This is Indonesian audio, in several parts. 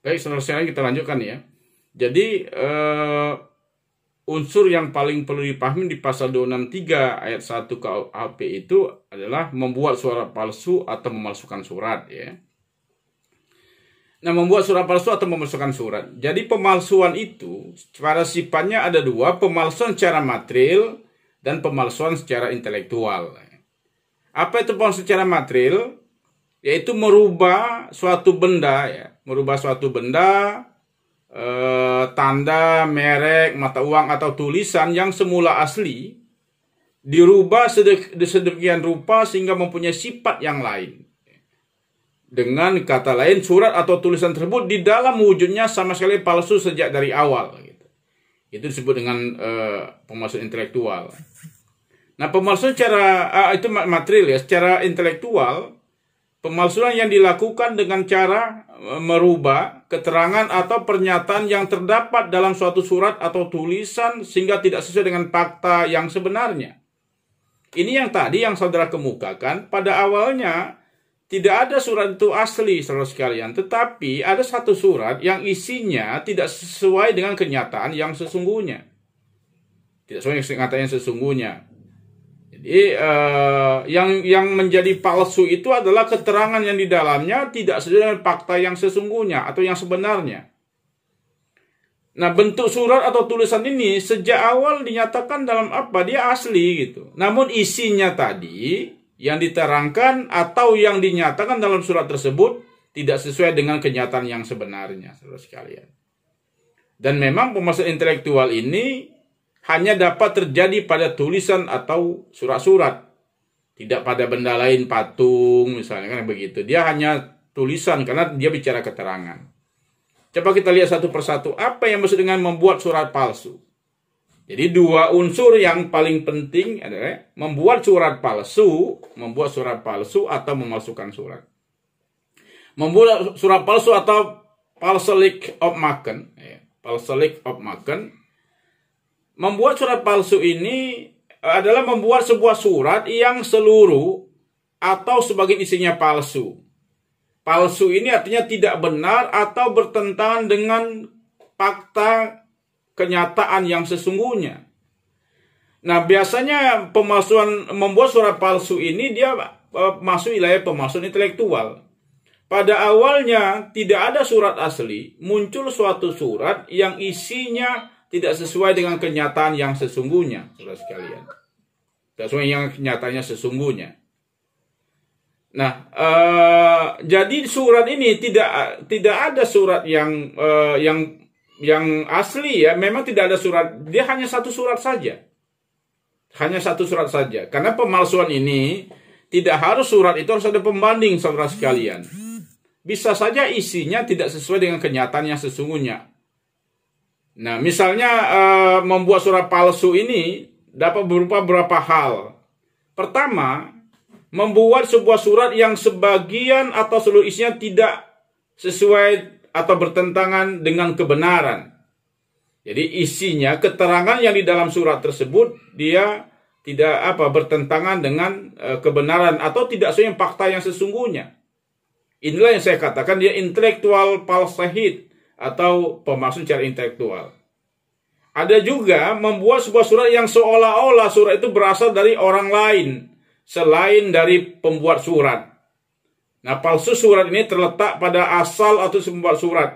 Oke, seterusnya kita lanjutkan ya. Jadi eh, unsur yang paling perlu dipahami di pasal 263 ayat 1 KUHP itu adalah membuat surat palsu atau memalsukan surat ya. Nah, membuat surat palsu atau memalsukan surat. Jadi pemalsuan itu secara sifatnya ada dua, pemalsuan secara material dan pemalsuan secara intelektual. Apa itu pemalsuan secara material? yaitu merubah suatu benda ya merubah suatu benda e, tanda merek mata uang atau tulisan yang semula asli dirubah sedemikian rupa sehingga mempunyai sifat yang lain dengan kata lain surat atau tulisan tersebut di dalam wujudnya sama sekali palsu sejak dari awal gitu. itu disebut dengan e, pemalsuan intelektual nah pemalsuan secara e, itu material ya secara intelektual Pemalsuan yang dilakukan dengan cara e, merubah keterangan atau pernyataan yang terdapat dalam suatu surat atau tulisan sehingga tidak sesuai dengan fakta yang sebenarnya. Ini yang tadi yang saudara kemukakan pada awalnya tidak ada surat itu asli saudara sekalian, tetapi ada satu surat yang isinya tidak sesuai dengan kenyataan yang sesungguhnya. Tidak sesuai dengan kenyataan yang sesungguhnya. Jadi uh, yang yang menjadi palsu itu adalah keterangan yang di dalamnya tidak sesuai dengan fakta yang sesungguhnya atau yang sebenarnya. Nah bentuk surat atau tulisan ini sejak awal dinyatakan dalam apa dia asli gitu. Namun isinya tadi yang diterangkan atau yang dinyatakan dalam surat tersebut tidak sesuai dengan kenyataan yang sebenarnya, saudara sekalian. Dan memang pemasar intelektual ini hanya dapat terjadi pada tulisan atau surat-surat. Tidak pada benda lain patung misalnya kan begitu. Dia hanya tulisan karena dia bicara keterangan. Coba kita lihat satu persatu apa yang maksud dengan membuat surat palsu. Jadi dua unsur yang paling penting adalah membuat surat palsu, membuat surat palsu atau memasukkan surat. Membuat surat palsu atau palselik of maken, ya, palselik of maken membuat surat palsu ini eh, adalah membuat sebuah surat yang seluruh atau sebagian isinya palsu. Palsu ini artinya tidak benar atau bertentangan dengan fakta kenyataan yang sesungguhnya. Nah, biasanya pemalsuan membuat surat palsu ini dia eh, masuk wilayah pemalsuan intelektual. Pada awalnya tidak ada surat asli, muncul suatu surat yang isinya tidak sesuai dengan kenyataan yang sesungguhnya, saudara sekalian. Tidak sesuai yang kenyataannya sesungguhnya. Nah, eh, jadi surat ini tidak tidak ada surat yang eh, yang yang asli ya. Memang tidak ada surat. Dia hanya satu surat saja. Hanya satu surat saja. Karena pemalsuan ini tidak harus surat itu harus ada pembanding saudara sekalian. Bisa saja isinya tidak sesuai dengan kenyataan yang sesungguhnya Nah, misalnya uh, membuat surat palsu ini dapat berupa beberapa hal. Pertama, membuat sebuah surat yang sebagian atau seluruh isinya tidak sesuai atau bertentangan dengan kebenaran. Jadi isinya keterangan yang di dalam surat tersebut dia tidak apa bertentangan dengan e, kebenaran atau tidak sesuai fakta yang sesungguhnya. Inilah yang saya katakan dia intelektual palsahid atau pemaksud secara intelektual. Ada juga membuat sebuah surat yang seolah-olah surat itu berasal dari orang lain selain dari pembuat surat. Nah, palsu surat ini terletak pada asal atau pembuat surat.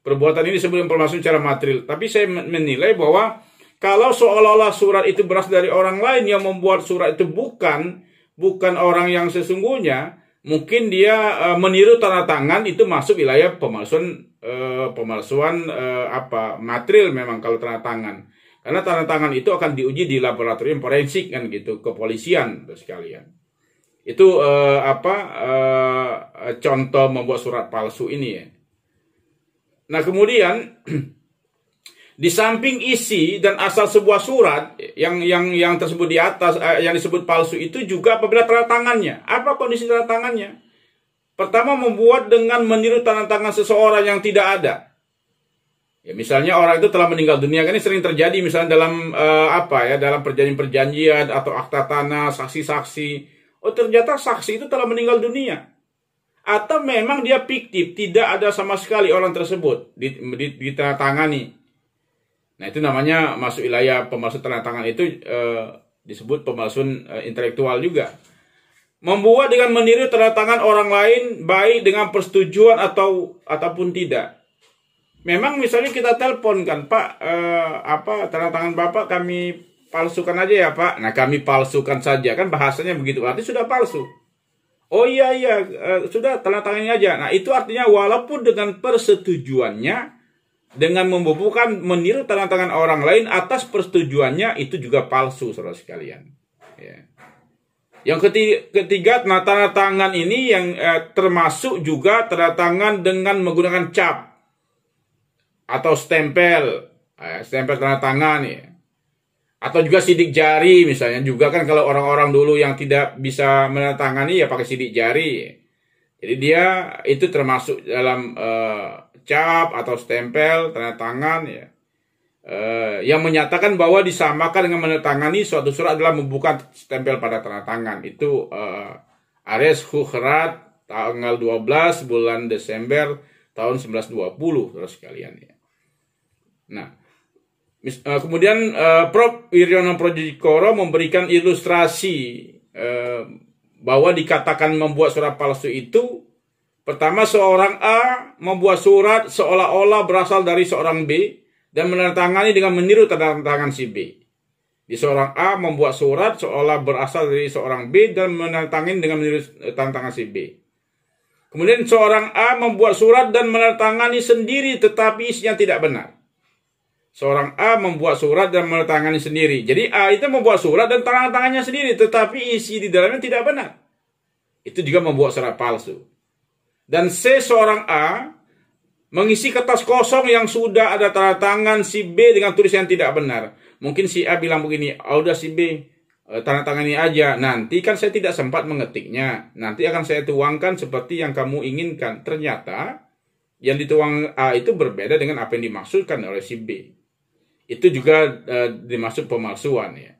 Perbuatan ini sebelum informasi secara material. Tapi saya menilai bahwa kalau seolah-olah surat itu berasal dari orang lain yang membuat surat itu bukan bukan orang yang sesungguhnya, mungkin dia uh, meniru tanda tangan itu masuk wilayah pemalsuan uh, pemalsuan uh, apa material memang kalau tanda tangan karena tanda tangan itu akan diuji di laboratorium forensik kan gitu kepolisian sekalian itu uh, apa uh, contoh membuat surat palsu ini ya nah kemudian Di samping isi dan asal sebuah surat yang yang yang tersebut di atas eh, yang disebut palsu itu juga apabila tanda tangannya. Apa kondisi tanda tangannya? Pertama membuat dengan meniru tanda tangan seseorang yang tidak ada. Ya, misalnya orang itu telah meninggal dunia kan ini sering terjadi misalnya dalam eh, apa ya dalam perjanjian-perjanjian atau akta tanah, saksi-saksi. Oh ternyata saksi itu telah meninggal dunia atau memang dia fiktif tidak ada sama sekali orang tersebut di tangani. Nah itu namanya masuk wilayah pemalsuan tanda tangan itu e, disebut pemalsuan e, intelektual juga. Membuat dengan meniru tanda tangan orang lain baik dengan persetujuan atau ataupun tidak. Memang misalnya kita telepon kan Pak e, apa tanda tangan Bapak kami palsukan aja ya Pak. Nah kami palsukan saja kan bahasanya begitu berarti sudah palsu. Oh iya iya e, sudah tanda tangannya aja. Nah itu artinya walaupun dengan persetujuannya dengan membubuhkan meniru tangan-tangan orang lain atas persetujuannya itu juga palsu saudara sekalian. Ya. Yang ketiga, ketiga tanda tangan ini yang eh, termasuk juga tanda tangan dengan menggunakan cap atau stempel, eh, stempel tanda tangan ya. Atau juga sidik jari misalnya juga kan kalau orang-orang dulu yang tidak bisa menandatangani ya pakai sidik jari. Jadi dia itu termasuk dalam eh, cap atau stempel tanda tangan ya eh, yang menyatakan bahwa disamakan dengan menandatangani suatu surat adalah membuka stempel pada tanda tangan itu eh, Ares Hukrat tanggal 12 bulan Desember tahun 1920 terus sekalian ya nah mis, eh, kemudian eh, Prof Wiryono Projikoro memberikan ilustrasi eh, bahwa dikatakan membuat surat palsu itu Pertama seorang A membuat surat seolah-olah berasal dari seorang B dan menandatangani dengan meniru tanda tangan si B. Di seorang A membuat surat seolah berasal dari seorang B dan menandatangani dengan meniru tanda eh, tangan si B. Kemudian seorang A membuat surat dan menandatangani sendiri tetapi isinya tidak benar. Seorang A membuat surat dan menandatangani sendiri. Jadi A itu membuat surat dan tanda tangannya sendiri tetapi isi di dalamnya tidak benar. Itu juga membuat surat palsu dan C seorang A mengisi kertas kosong yang sudah ada tanda tangan si B dengan tulisan yang tidak benar. Mungkin si A bilang begini, oh, udah si B eh, tanda tangan ini aja. Nanti kan saya tidak sempat mengetiknya. Nanti akan saya tuangkan seperti yang kamu inginkan. Ternyata yang dituang A itu berbeda dengan apa yang dimaksudkan oleh si B. Itu juga uh, dimaksud pemalsuan ya.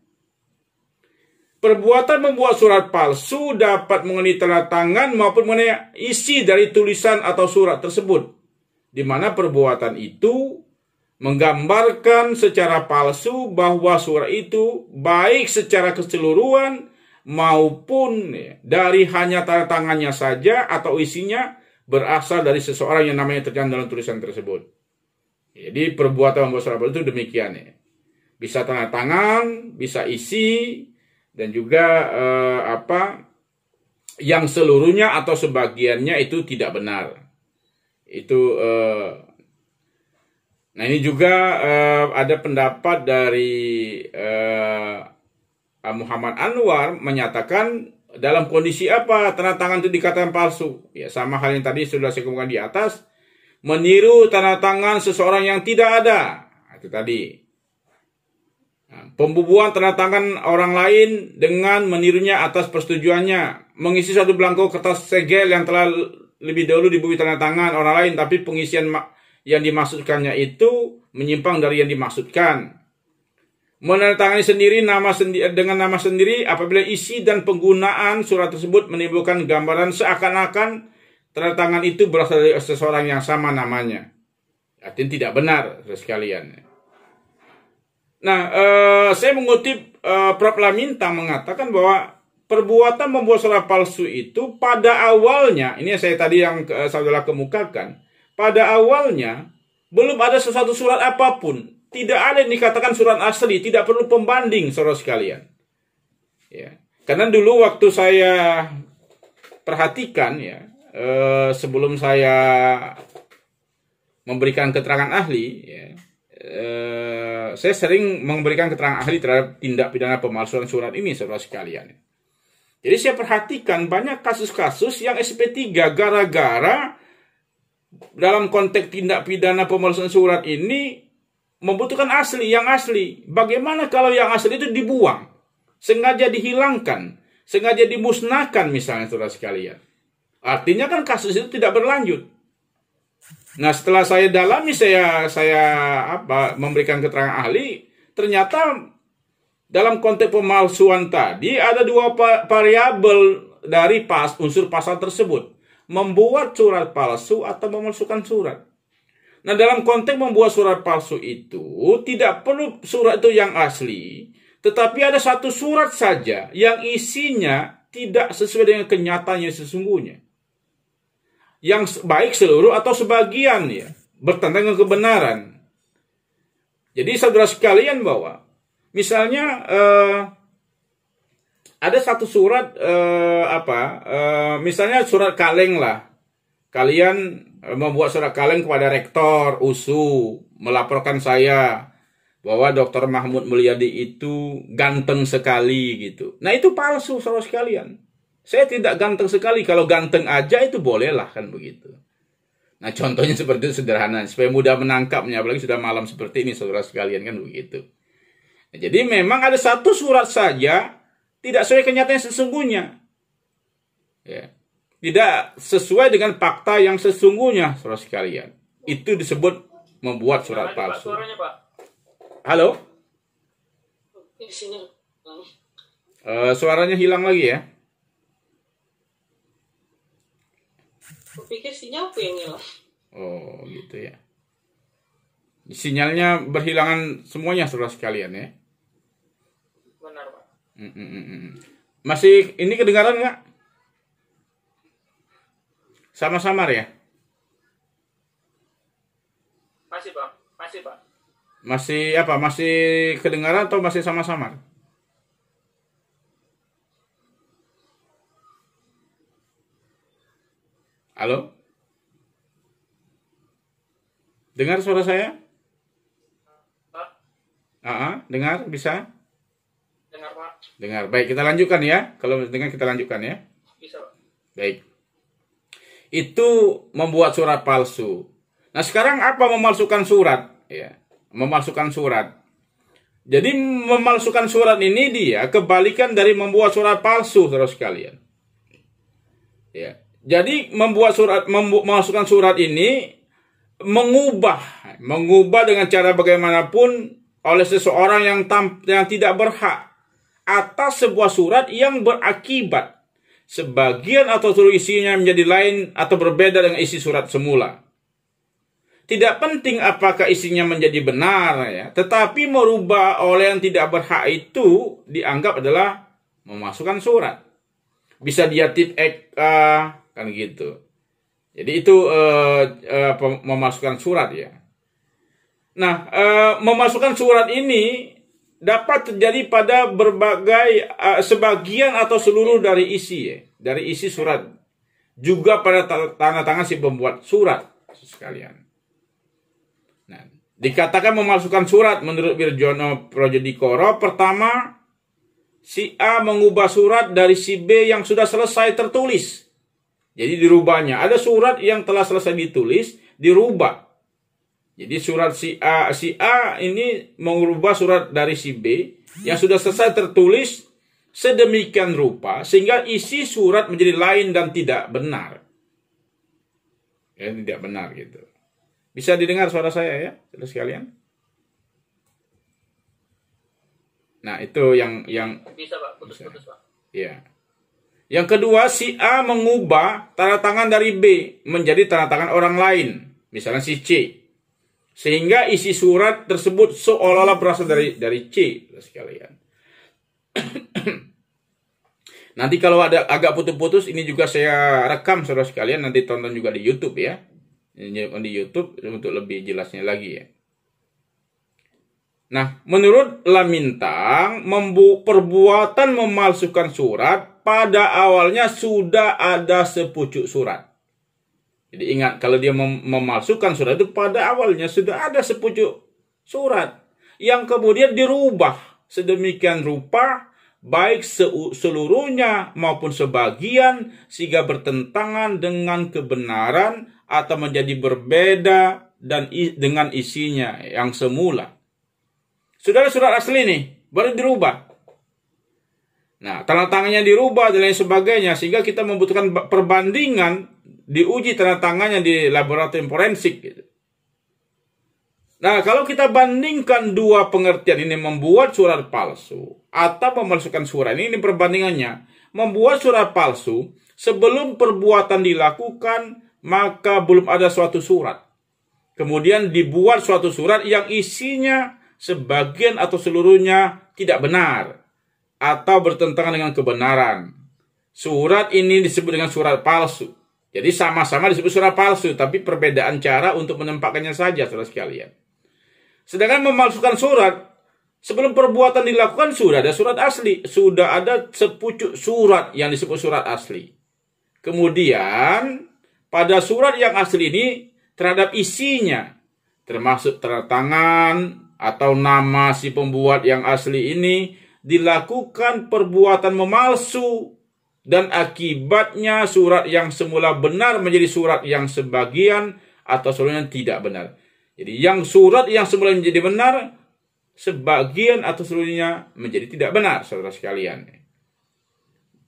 Perbuatan membuat surat palsu dapat mengenai tanda tangan maupun mengenai isi dari tulisan atau surat tersebut. Di mana perbuatan itu menggambarkan secara palsu bahwa surat itu baik secara keseluruhan maupun dari hanya tanda tangannya saja atau isinya berasal dari seseorang yang namanya tercantum dalam tulisan tersebut. Jadi perbuatan membuat surat palsu itu demikian ya. Bisa tanda tangan, bisa isi, dan juga eh, apa yang seluruhnya atau sebagiannya itu tidak benar. Itu eh, nah ini juga eh, ada pendapat dari eh, Muhammad Anwar menyatakan dalam kondisi apa tanda tangan itu dikatakan palsu? Ya sama hal yang tadi sudah saya kemukakan di atas meniru tanda tangan seseorang yang tidak ada. Itu tadi. Pembubuhan tanda tangan orang lain dengan menirunya atas persetujuannya. Mengisi satu belangko kertas segel yang telah lebih dahulu dibubuhi tanda tangan orang lain, tapi pengisian yang dimaksudkannya itu menyimpang dari yang dimaksudkan. Menandatangani sendiri nama sendi dengan nama sendiri apabila isi dan penggunaan surat tersebut menimbulkan gambaran seakan-akan tanda tangan itu berasal dari seseorang yang sama namanya. Artinya tidak benar sekalian. Nah, eh, saya mengutip eh, Prof. Laminta mengatakan bahwa perbuatan membuat surat palsu itu pada awalnya, ini saya tadi yang eh, saudara kemukakan, pada awalnya belum ada sesuatu surat apapun. Tidak ada yang dikatakan surat asli, tidak perlu pembanding, saudara sekalian. Ya. Karena dulu waktu saya perhatikan ya, eh, sebelum saya memberikan keterangan ahli, ya, eh, saya sering memberikan keterangan ahli terhadap tindak pidana pemalsuan surat ini saudara sekalian. Jadi saya perhatikan banyak kasus-kasus yang SP3 gara-gara dalam konteks tindak pidana pemalsuan surat ini membutuhkan asli yang asli. Bagaimana kalau yang asli itu dibuang? Sengaja dihilangkan, sengaja dimusnahkan misalnya saudara sekalian. Artinya kan kasus itu tidak berlanjut. Nah setelah saya dalami saya saya apa memberikan keterangan ahli ternyata dalam konteks pemalsuan tadi ada dua variabel dari pas unsur pasal tersebut membuat surat palsu atau memalsukan surat. Nah dalam konteks membuat surat palsu itu tidak perlu surat itu yang asli, tetapi ada satu surat saja yang isinya tidak sesuai dengan kenyataannya sesungguhnya yang baik seluruh atau sebagian ya bertentangan kebenaran. Jadi saudara sekalian bahwa misalnya eh, ada satu surat eh, apa eh, misalnya surat kaleng lah kalian eh, membuat surat kaleng kepada rektor USU melaporkan saya bahwa Dr. Mahmud Mulyadi itu ganteng sekali gitu. Nah itu palsu saudara sekalian. Saya tidak ganteng sekali, kalau ganteng aja itu bolehlah kan begitu. Nah contohnya seperti itu sederhana, supaya mudah menangkapnya, apalagi sudah malam seperti ini saudara sekalian kan begitu. Nah, jadi memang ada satu surat saja tidak sesuai kenyataan sesungguhnya. Ya. Tidak sesuai dengan fakta yang sesungguhnya, saudara sekalian. Itu disebut membuat surat palsu. suaranya, Pak. Halo? sini. Uh, suaranya hilang lagi ya? Kupikir sinyal aku yang hilang. Oh gitu ya. Sinyalnya berhilangan semuanya setelah sekalian ya. Benar pak. Mm, mm -mm -mm. Masih ini kedengaran nggak? Sama samar ya? Masih pak, masih pak. Masih apa? Masih kedengaran atau masih sama samar? Halo? Dengar suara saya? Pak. Uh ah, -huh. Ah, dengar bisa? Dengar, Pak. Dengar. Baik, kita lanjutkan ya. Kalau dengar kita lanjutkan ya. Bisa, Pak. Baik. Itu membuat surat palsu. Nah, sekarang apa memalsukan surat? Ya. Memalsukan surat. Jadi memalsukan surat ini dia kebalikan dari membuat surat palsu terus sekalian. Ya. Jadi membuat surat memasukkan surat ini mengubah mengubah dengan cara bagaimanapun oleh seseorang yang tam, yang tidak berhak atas sebuah surat yang berakibat sebagian atau seluruh isinya menjadi lain atau berbeda dengan isi surat semula. Tidak penting apakah isinya menjadi benar ya, tetapi merubah oleh yang tidak berhak itu dianggap adalah memasukkan surat. Bisa dia tip ek, uh, kan gitu jadi itu uh, uh, memasukkan surat ya nah uh, memasukkan surat ini dapat terjadi pada berbagai uh, sebagian atau seluruh dari isi ya dari isi surat juga pada tanda tangan si pembuat surat sekalian nah dikatakan memasukkan surat menurut Wirjono Projodikoro pertama si A mengubah surat dari si B yang sudah selesai tertulis jadi dirubahnya. Ada surat yang telah selesai ditulis, dirubah. Jadi surat si A, si A ini mengubah surat dari si B yang sudah selesai tertulis sedemikian rupa sehingga isi surat menjadi lain dan tidak benar. Ya, tidak benar gitu. Bisa didengar suara saya ya, terus sekalian? Nah, itu yang yang bisa Pak, putus-putus Pak. Iya. Yang kedua, si A mengubah tanda tangan dari B menjadi tanda tangan orang lain, misalnya si C. Sehingga isi surat tersebut seolah-olah berasal dari dari C sekalian. nanti kalau ada agak putus-putus ini juga saya rekam Saudara sekalian nanti tonton juga di YouTube ya. Di YouTube untuk lebih jelasnya lagi ya. Nah, menurut Lamintang, membu perbuatan memalsukan surat pada awalnya sudah ada sepucuk surat. Jadi ingat, kalau dia mem memalsukan surat itu pada awalnya sudah ada sepucuk surat. Yang kemudian dirubah sedemikian rupa, baik se seluruhnya maupun sebagian, sehingga bertentangan dengan kebenaran atau menjadi berbeda dan dengan isinya yang semula. Sudah ada surat asli nih, baru dirubah. Nah, tanda tangannya dirubah dan lain sebagainya sehingga kita membutuhkan perbandingan diuji tanda tangannya di laboratorium forensik gitu. Nah, kalau kita bandingkan dua pengertian ini membuat surat palsu atau memalsukan surat ini, ini perbandingannya. Membuat surat palsu sebelum perbuatan dilakukan maka belum ada suatu surat. Kemudian dibuat suatu surat yang isinya sebagian atau seluruhnya tidak benar atau bertentangan dengan kebenaran. Surat ini disebut dengan surat palsu. Jadi sama-sama disebut surat palsu, tapi perbedaan cara untuk menempatkannya saja, saudara sekalian. Sedangkan memalsukan surat, sebelum perbuatan dilakukan sudah ada surat asli. Sudah ada sepucuk surat yang disebut surat asli. Kemudian, pada surat yang asli ini, terhadap isinya, termasuk tanda tangan, atau nama si pembuat yang asli ini dilakukan perbuatan memalsu dan akibatnya surat yang semula benar menjadi surat yang sebagian atau seluruhnya tidak benar. Jadi yang surat yang semula menjadi benar sebagian atau seluruhnya menjadi tidak benar saudara sekalian.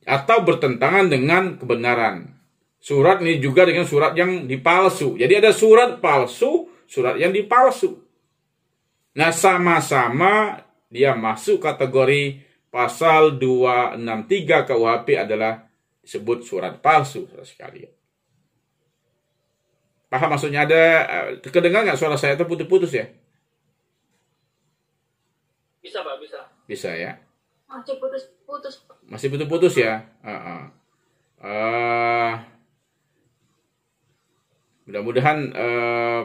Atau bertentangan dengan kebenaran. Surat ini juga dengan surat yang dipalsu. Jadi ada surat palsu, surat yang dipalsu. Nah, sama-sama dia masuk kategori pasal 263 KUHP adalah disebut surat palsu, saudara sekalian. Paham maksudnya ada, eh, kedengar nggak suara saya itu putus-putus ya? Bisa Pak, bisa. Bisa ya? Masih putus-putus. Masih putus-putus ya? Uh -uh. Uh, mudah-mudahan uh,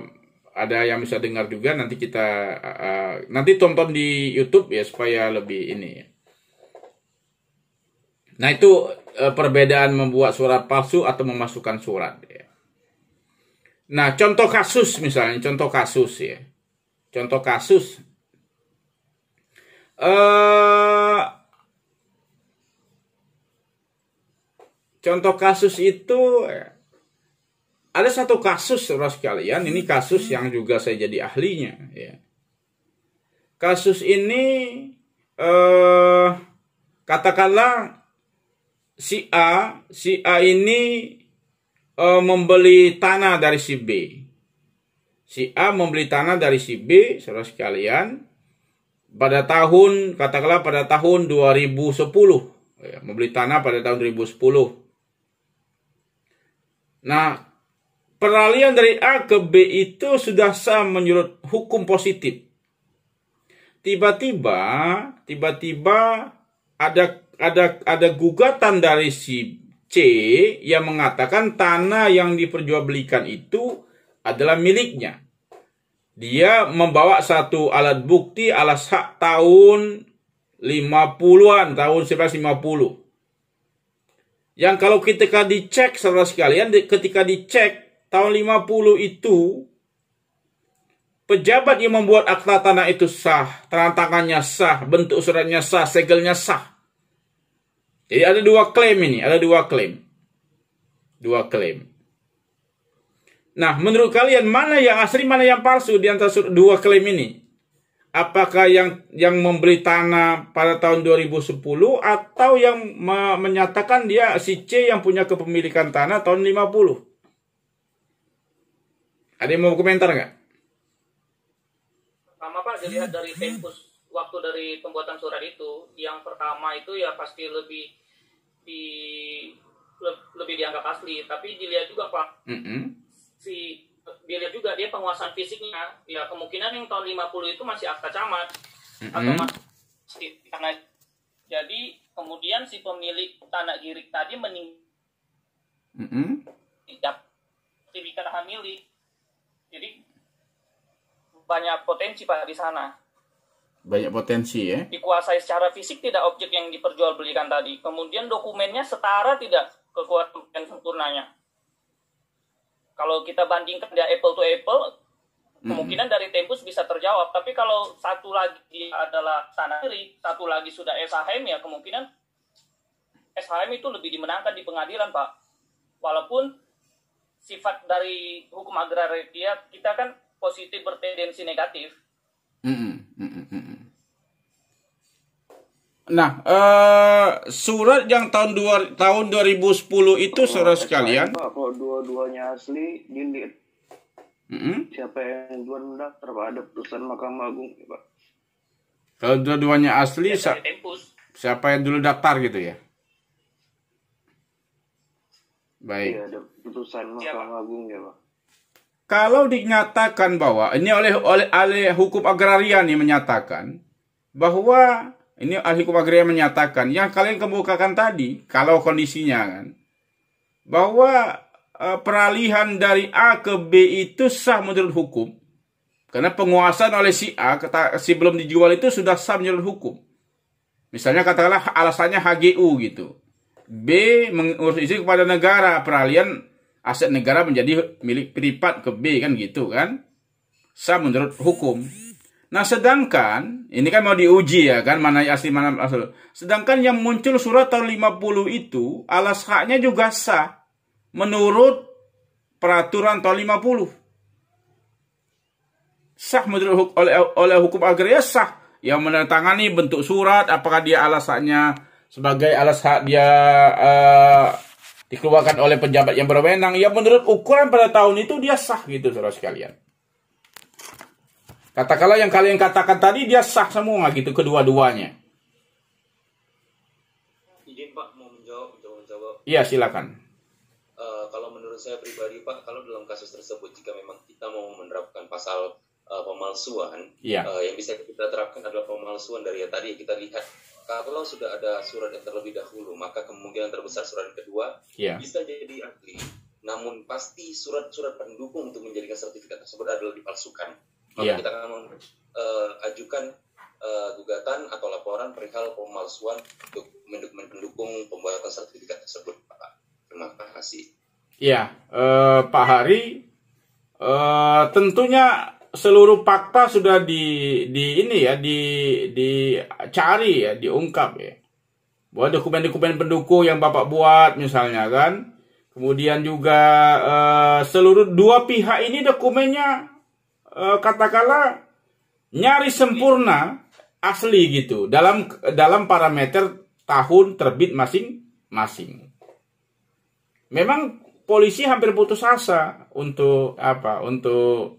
ada yang bisa dengar juga nanti kita uh, uh, nanti tonton di YouTube ya supaya lebih ini Nah itu uh, perbedaan membuat surat palsu atau memasukkan surat. Ya. Nah contoh kasus misalnya, contoh kasus ya, contoh kasus. Uh, contoh kasus itu ada satu kasus saudara sekalian, ini kasus yang juga saya jadi ahlinya. Ya. Kasus ini eh, katakanlah si A, si A ini eh, membeli tanah dari si B. Si A membeli tanah dari si B, saudara sekalian, pada tahun katakanlah pada tahun 2010, ya, membeli tanah pada tahun 2010. Nah, Peralihan dari A ke B itu sudah sah menurut hukum positif. Tiba-tiba, tiba-tiba ada ada ada gugatan dari si C yang mengatakan tanah yang diperjualbelikan itu adalah miliknya. Dia membawa satu alat bukti alas hak tahun 50-an, tahun 1950. Yang kalau ketika dicek saudara sekalian, ketika dicek tahun 50 itu pejabat yang membuat akta tanah itu sah, tantangannya sah, bentuk suratnya sah, segelnya sah. Jadi ada dua klaim ini, ada dua klaim. Dua klaim. Nah, menurut kalian mana yang asli, mana yang palsu di antara dua klaim ini? Apakah yang yang membeli tanah pada tahun 2010 atau yang menyatakan dia si C yang punya kepemilikan tanah tahun 50? Ada yang mau komentar nggak? Pertama Pak, dilihat hmm. dari tempus waktu dari pembuatan surat itu, yang pertama itu ya pasti lebih di lebih dianggap asli, tapi dilihat juga Pak, mm -hmm. si dilihat juga dia penguasaan fisiknya, ya kemungkinan yang tahun 50 itu masih akta camat mm -hmm. atau masih karena jadi kemudian si pemilik tanah girik tadi mening mm -hmm. tidak tidak milik jadi banyak potensi Pak di sana. Banyak potensi ya. Dikuasai secara fisik tidak objek yang diperjualbelikan tadi. Kemudian dokumennya setara tidak kekuatan dan sempurnanya. Kalau kita bandingkan dia apple to apple, kemungkinan -hmm. dari Tempus bisa terjawab. Tapi kalau satu lagi adalah tanah kiri, satu lagi sudah SHM ya kemungkinan SHM itu lebih dimenangkan di pengadilan Pak. Walaupun sifat dari hukum agraria kita kan positif bertendensi negatif. Mm -mm, mm -mm. Nah, uh, surat yang tahun dua, tahun 2010 itu oh, surat sekalian. Pak, kalau dua-duanya asli delete. Mm -hmm. Siapa yang duluan mendaftar Pak? putusan Mahkamah Agung, Pak. Kalau dua-duanya asli, ya, si siapa yang dulu daftar gitu ya? Baik. Ya, ada putusan Mahkamah Agung ya, Pak. Kalau dinyatakan bahwa ini oleh oleh ahli hukum agraria nih menyatakan bahwa ini ahli hukum agraria menyatakan yang kalian kemukakan tadi kalau kondisinya kan bahwa e, peralihan dari A ke B itu sah menurut hukum karena penguasaan oleh si A kata si belum dijual itu sudah sah menurut hukum. Misalnya katakanlah alasannya HGU gitu. B mengurus izin kepada negara peralihan aset negara menjadi milik privat ke B kan gitu kan sah menurut hukum nah sedangkan ini kan mau diuji ya kan mana asli mana asal sedangkan yang muncul surat tahun 50 itu alas haknya juga sah menurut peraturan tahun 50 sah menurut oleh oleh hukum agraria sah yang menandatangani bentuk surat apakah dia alasannya sebagai alas hak dia uh, dikeluarkan oleh pejabat yang berwenang ya menurut ukuran pada tahun itu dia sah gitu saudara sekalian. Katakanlah yang kalian katakan tadi dia sah semua gitu kedua-duanya. Iya silakan. Eh, kalau menurut saya pribadi Pak, kalau dalam kasus tersebut jika memang kita mau menerapkan pasal uh, pemalsuan, yeah. Iya. uh, yang bisa kita terapkan adalah pemalsuan dari yang tadi kita lihat kalau sudah ada surat yang terlebih dahulu, maka kemungkinan terbesar surat yang kedua yeah. bisa jadi asli. Namun pasti surat-surat pendukung untuk menjadikan sertifikat tersebut adalah dipalsukan. Maka yeah. kita akan uh, ajukan uh, gugatan atau laporan perihal pemalsuan untuk mendukung pendukung pembuatan sertifikat tersebut, Pak. Terima kasih. Ya, yeah. uh, Pak Hari, uh, tentunya seluruh fakta sudah di di ini ya di dicari ya diungkap ya buat dokumen-dokumen pendukung yang bapak buat misalnya kan kemudian juga eh, seluruh dua pihak ini dokumennya eh, katakanlah nyaris sempurna asli gitu dalam dalam parameter tahun terbit masing-masing memang polisi hampir putus asa untuk apa untuk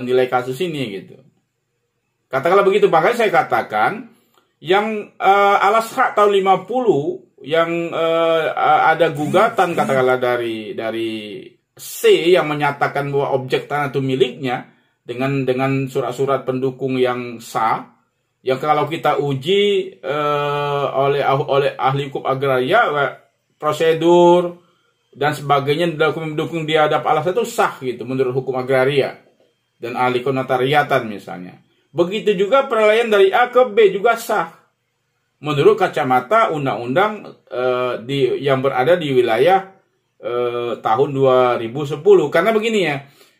menilai kasus ini gitu. Katakanlah begitu, makanya saya katakan yang uh, alas hak tahun 50 yang uh, ada gugatan katakanlah dari dari C yang menyatakan bahwa objek tanah itu miliknya dengan dengan surat-surat pendukung yang sah yang kalau kita uji uh, oleh oleh ahli hukum agraria prosedur dan sebagainya mendukung dia ada alasan itu sah gitu menurut hukum agraria dan ahli konotariatan misalnya. Begitu juga peralihan dari A ke B juga sah. Menurut kacamata undang-undang e, di yang berada di wilayah e, tahun 2010 karena begini ya.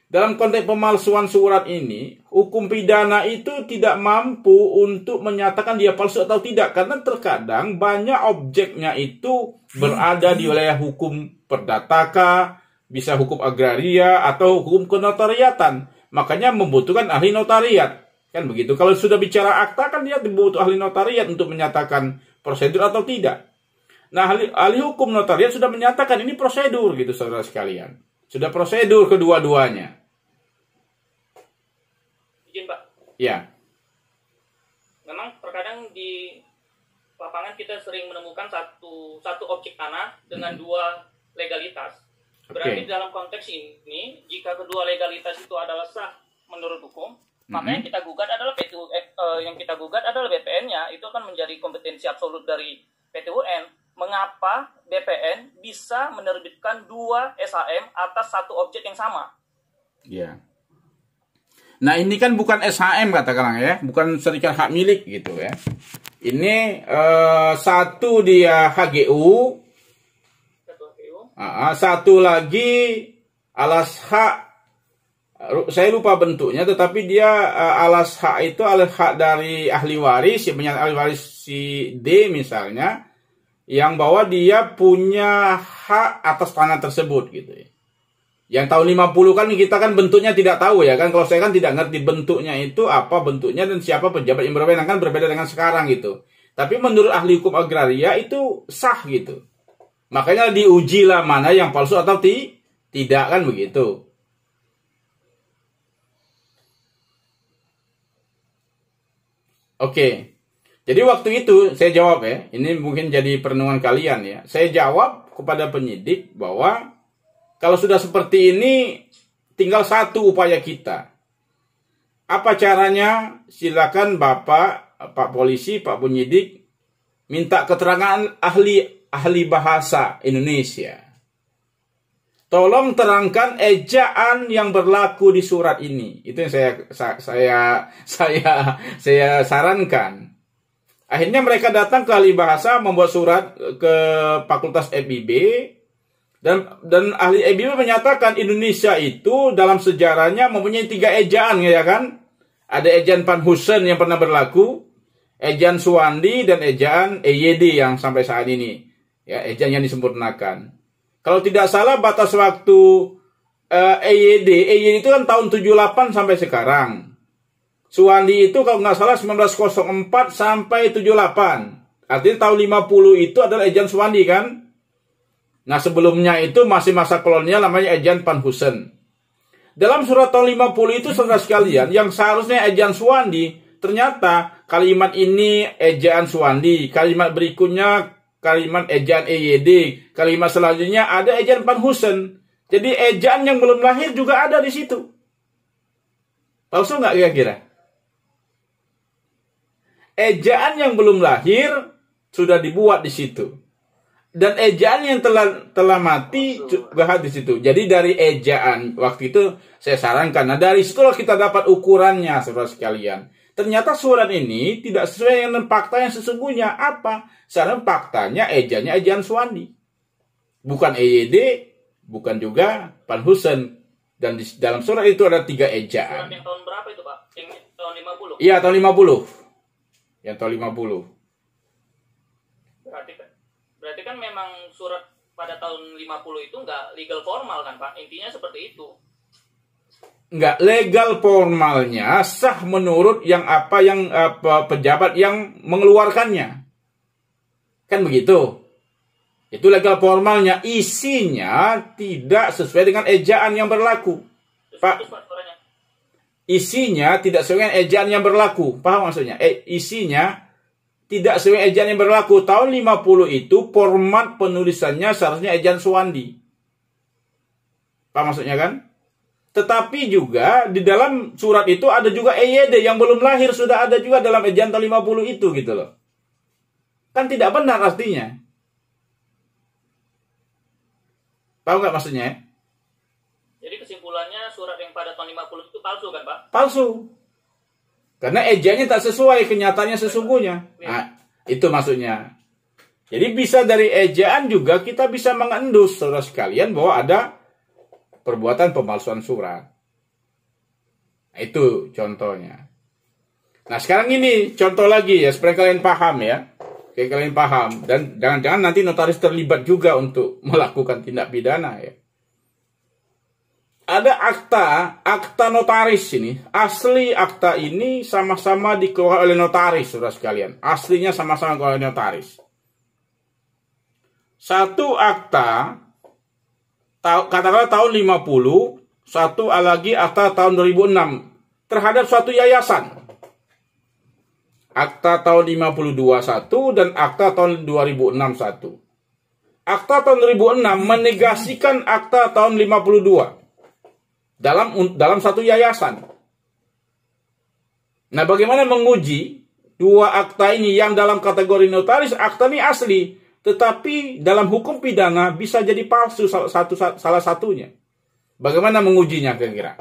Dalam konteks pemalsuan surat ini, hukum pidana itu tidak mampu untuk menyatakan dia palsu atau tidak karena terkadang banyak objeknya itu berada di wilayah hukum perdataka, bisa hukum agraria atau hukum kenotariatan makanya membutuhkan ahli notariat kan begitu kalau sudah bicara akta kan dia butuh ahli notariat untuk menyatakan prosedur atau tidak nah ahli, ahli hukum notariat sudah menyatakan ini prosedur gitu saudara sekalian sudah prosedur kedua-duanya izin pak ya memang terkadang di lapangan kita sering menemukan satu satu objek tanah dengan dua legalitas Berarti okay. dalam konteks ini, jika kedua legalitas itu adalah sah menurut hukum, mm-hmm. maka yang kita gugat adalah PTU, eh, eh, yang kita gugat adalah BPN-nya itu akan menjadi kompetensi absolut dari PTUN. Mengapa BPN bisa menerbitkan dua SHM atas satu objek yang sama? Iya. Yeah. Nah ini kan bukan SHM katakanlah ya, bukan serikat hak milik gitu ya. Ini eh, satu dia HGU, Ah, ah, satu lagi alas hak saya lupa bentuknya tetapi dia uh, ah, alas hak itu alas hak dari ahli waris yang punya ahli waris si D misalnya yang bahwa dia punya hak atas tanah tersebut gitu ya. Yang tahun 50 kan kita kan bentuknya tidak tahu ya kan kalau saya kan tidak ngerti bentuknya itu apa bentuknya dan siapa pejabat yang berbeda kan berbeda dengan sekarang gitu. Tapi menurut ahli hukum agraria itu sah gitu. Makanya diujilah mana yang palsu atau ti tidak kan begitu. Oke. Jadi waktu itu saya jawab ya, ini mungkin jadi perenungan kalian ya. Saya jawab kepada penyidik bahwa kalau sudah seperti ini tinggal satu upaya kita. Apa caranya? Silakan Bapak, Pak polisi, Pak penyidik minta keterangan ahli ahli bahasa Indonesia. Tolong terangkan ejaan yang berlaku di surat ini. Itu yang saya saya saya saya sarankan. Akhirnya mereka datang ke ahli bahasa membuat surat ke Fakultas FIB dan dan ahli FIB menyatakan Indonesia itu dalam sejarahnya mempunyai tiga ejaan ya kan? Ada ejaan Panhusen yang pernah berlaku, ejaan Suwandi dan ejaan EYD yang sampai saat ini ya yang disempurnakan kalau tidak salah batas waktu uh, eh, EYD EYD itu kan tahun 78 sampai sekarang Suwandi itu kalau nggak salah 1904 sampai 78 artinya tahun 50 itu adalah ejan Suwandi kan nah sebelumnya itu masih masa kolonial namanya ejan Panhusen dalam surat tahun 50 itu saudara sekalian, yang seharusnya ejaan Suwandi, ternyata kalimat ini ejaan Suwandi, kalimat berikutnya kalimat ejaan EYD. Kalimat selanjutnya ada ejaan Panhusen. Jadi ejaan yang belum lahir juga ada di situ. Palsu nggak kira-kira? Ejaan yang belum lahir sudah dibuat di situ. Dan ejaan yang telah telah mati juga di situ. Jadi dari ejaan waktu itu saya sarankan. Nah dari situlah kita dapat ukurannya saudara sekalian. Ternyata surat ini tidak sesuai dengan fakta yang sesungguhnya. Apa? Sekarang faktanya ejanya ejaan Suwandi. Bukan EYD, bukan juga Pan Panhusen. Dan di dalam surat itu ada tiga ejaan. Surat yang tahun berapa itu Pak? Yang tahun 50? Iya, tahun 50. Yang tahun 50. Berarti kan, berarti kan memang surat pada tahun 50 itu nggak legal formal kan Pak? Intinya seperti itu nggak legal formalnya sah menurut yang apa yang apa, pejabat yang mengeluarkannya kan begitu itu legal formalnya isinya tidak sesuai dengan ejaan yang berlaku pak isinya tidak sesuai dengan ejaan yang berlaku paham maksudnya eh isinya tidak sesuai ejaan yang berlaku tahun 50 itu format penulisannya seharusnya ejaan Suwandi paham maksudnya kan tetapi juga di dalam surat itu ada juga EYD yang belum lahir sudah ada juga dalam ejanta 50 itu gitu loh. Kan tidak benar artinya. Tahu nggak maksudnya Jadi kesimpulannya surat yang pada tahun 50 itu palsu kan Pak? Palsu. Karena ejaannya tak sesuai kenyataannya sesungguhnya. Nah, itu maksudnya. Jadi bisa dari ejaan juga kita bisa mengendus saudara sekalian bahwa ada perbuatan pemalsuan surat. Nah, itu contohnya. Nah sekarang ini contoh lagi ya supaya kalian paham ya. Oke kalian paham dan jangan-jangan nanti notaris terlibat juga untuk melakukan tindak pidana ya. Ada akta, akta notaris ini. Asli akta ini sama-sama dikeluarkan oleh notaris, sudah sekalian. Aslinya sama-sama oleh notaris. Satu akta katakanlah tahun 50, satu lagi akta tahun 2006 terhadap suatu yayasan. Akta tahun 52 satu dan akta tahun 2006 satu. Akta tahun 2006 menegasikan akta tahun 52 dalam dalam satu yayasan. Nah, bagaimana menguji dua akta ini yang dalam kategori notaris akta ini asli tetapi dalam hukum pidana bisa jadi palsu salah, satu, salah satunya. Bagaimana mengujinya kira-kira?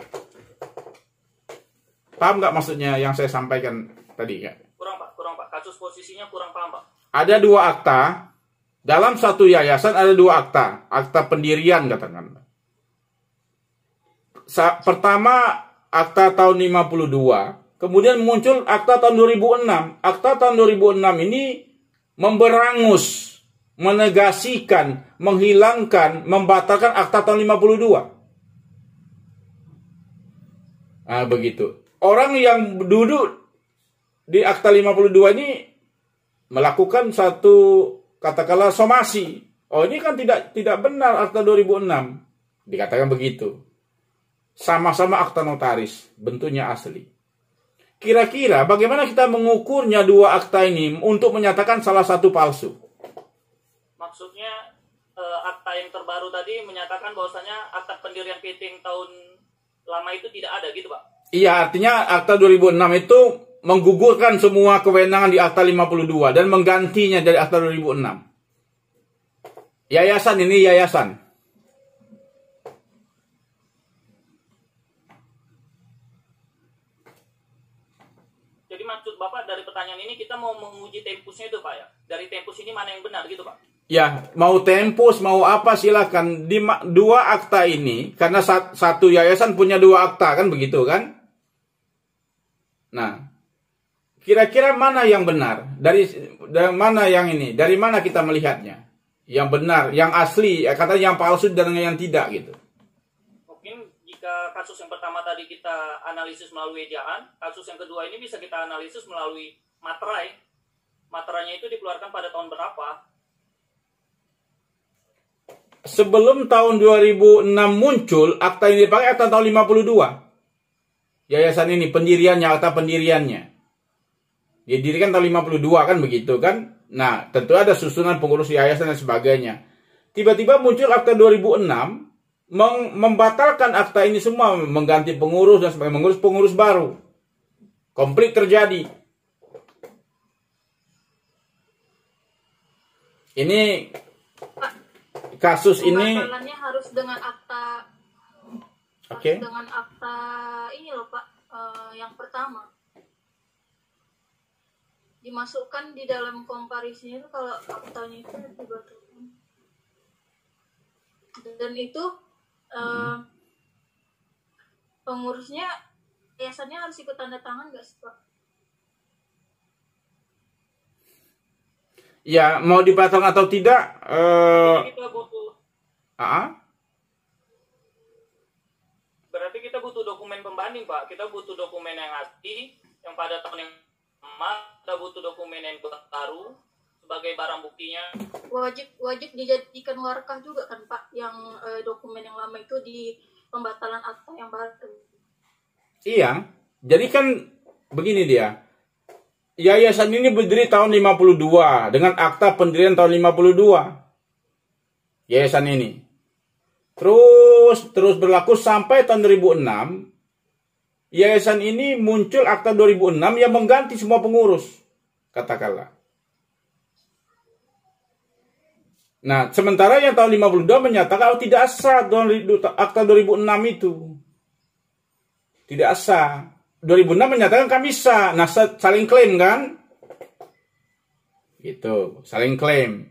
Paham nggak maksudnya yang saya sampaikan tadi? ya? Kurang Pak, kurang Pak. Kasus posisinya kurang paham Pak. Ada dua akta. Dalam satu yayasan ada dua akta. Akta pendirian katakan. Sa pertama akta tahun 52. Kemudian muncul akta tahun 2006. Akta tahun 2006 ini memberangus menegasikan, menghilangkan, membatalkan akta tahun 52. Nah, begitu. Orang yang duduk di akta 52 ini melakukan satu katakanlah somasi. Oh, ini kan tidak tidak benar akta 2006. Dikatakan begitu. Sama-sama akta notaris, bentuknya asli. Kira-kira bagaimana kita mengukurnya dua akta ini untuk menyatakan salah satu palsu? maksudnya eh, akta yang terbaru tadi menyatakan bahwasanya akta pendirian PT tahun lama itu tidak ada gitu Pak? Iya, artinya akta 2006 itu menggugurkan semua kewenangan di akta 52 dan menggantinya dari akta 2006. Yayasan ini yayasan. Jadi maksud Bapak dari pertanyaan ini kita mau menguji tempusnya itu Pak ya? Dari tempus ini mana yang benar gitu Pak? Ya, mau tempus, mau apa silahkan. Di dua akta ini, karena satu yayasan punya dua akta, kan begitu kan? Nah, kira-kira mana yang benar? Dari, dari mana yang ini? Dari mana kita melihatnya? Yang benar, yang asli, ya, kata yang palsu dan yang tidak gitu. Mungkin jika kasus yang pertama tadi kita analisis melalui ejaan, kasus yang kedua ini bisa kita analisis melalui materai. Materainya itu dikeluarkan pada tahun berapa? sebelum tahun 2006 muncul, akta ini dipakai akta tahun 52. Yayasan ini pendiriannya, akta pendiriannya. Didirikan tahun 52 kan begitu kan? Nah, tentu ada susunan pengurus yayasan dan sebagainya. Tiba-tiba muncul akta 2006 membatalkan akta ini semua, mengganti pengurus dan sebagainya, mengurus pengurus baru. Konflik terjadi. Ini kasus ini harus dengan akta Oke. Okay. Dengan akta ini loh Pak, uh, yang pertama dimasukkan di dalam komparisinya itu kalau aktanya itu dibatalkan dan itu uh, pengurusnya biasanya harus ikut tanda tangan nggak sih Pak? Ya, mau dipotong atau tidak? Eh, Berarti kita butuh. Ah? Berarti kita butuh dokumen pembanding, Pak. Kita butuh dokumen yang asli, yang pada tahun yang lama. kita butuh dokumen yang baru sebagai barang buktinya. Wajib wajib dijadikan warkah juga kan, Pak? Yang eh, dokumen yang lama itu di pembatalan akta yang baru. Iya. Jadi kan begini dia Yayasan ini berdiri tahun 52 dengan akta pendirian tahun 52. Yayasan ini. Terus terus berlaku sampai tahun 2006. Yayasan ini muncul akta 2006 yang mengganti semua pengurus. Katakanlah. Nah, sementara yang tahun 52 menyatakan oh, tidak sah akta 2006 itu. Tidak sah. 2006 menyatakan kami sah. Nah, saling klaim kan? Gitu, saling klaim.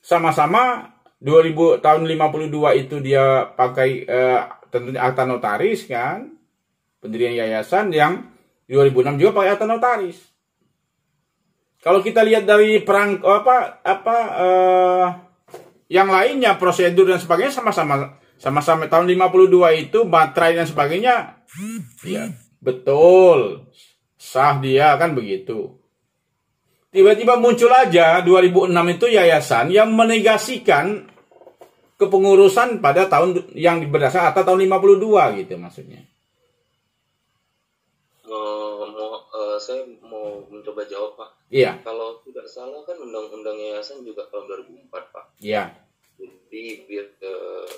Sama-sama 2000 tahun 52 itu dia pakai eh, tentunya akta notaris kan? Pendirian yayasan yang 2006 juga pakai akta notaris. Kalau kita lihat dari perang apa apa eh, yang lainnya prosedur dan sebagainya sama-sama sama-sama tahun 52 itu baterai dan sebagainya ya Betul. Sah dia kan begitu. Tiba-tiba muncul aja 2006 itu yayasan yang menegasikan kepengurusan pada tahun yang berdasar atau tahun 52 gitu maksudnya. Oh, mau, uh, saya mau mencoba jawab Pak. Iya. Kalau tidak salah kan undang-undang yayasan juga tahun 2004 Pak. Iya. Jadi biar uh,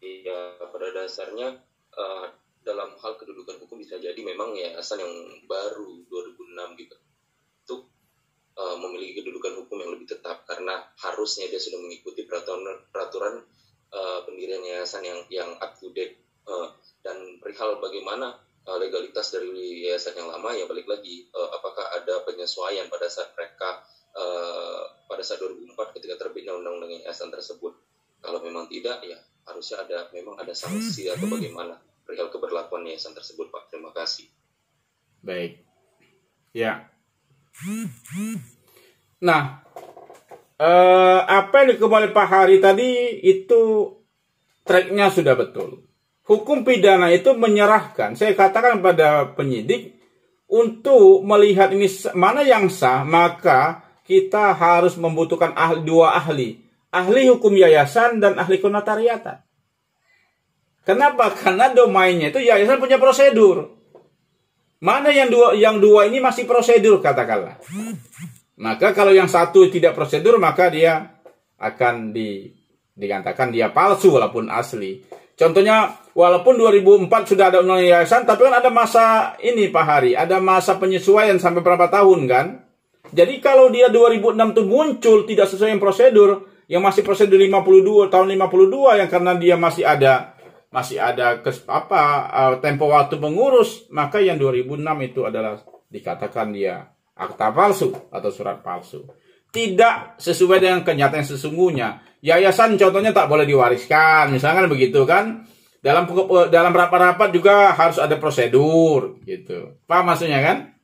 ya pada dasarnya uh, dalam hal kedudukan hukum bisa jadi memang ya yayasan yang baru 2006 gitu untuk uh, memiliki kedudukan hukum yang lebih tetap karena harusnya dia sudah mengikuti peraturan peraturan uh, pendirian yayasan yang yang up to date uh, dan perihal bagaimana uh, legalitas dari yayasan yang lama ya balik lagi uh, apakah ada penyesuaian pada saat mereka uh, pada saat 2004 ketika terbitnya undang-undang yayasan tersebut kalau memang tidak ya harusnya ada memang ada sanksi atau bagaimana perihal keberlakuan yayasan tersebut Pak. Terima kasih. Baik. Ya. Nah, eh, apa yang dikembali Pak Hari tadi itu tracknya sudah betul. Hukum pidana itu menyerahkan, saya katakan pada penyidik untuk melihat ini mana yang sah, maka kita harus membutuhkan ahli, dua ahli, ahli hukum yayasan dan ahli konotariatan. Kenapa? Karena domainnya itu yayasan punya prosedur. Mana yang dua yang dua ini masih prosedur katakanlah. Maka kalau yang satu tidak prosedur maka dia akan di, dikatakan dia palsu walaupun asli. Contohnya walaupun 2004 sudah ada undang yayasan tapi kan ada masa ini Pak Hari, ada masa penyesuaian sampai berapa tahun kan? Jadi kalau dia 2006 itu muncul tidak sesuai yang prosedur, yang masih prosedur 52 tahun 52 yang karena dia masih ada masih ada kes, apa eh, tempo waktu mengurus maka yang 2006 itu adalah dikatakan dia akta palsu atau surat palsu tidak sesuai dengan kenyataan sesungguhnya yayasan contohnya tak boleh diwariskan misalkan begitu kan dalam eh, dalam rapat-rapat juga harus ada prosedur gitu pak maksudnya kan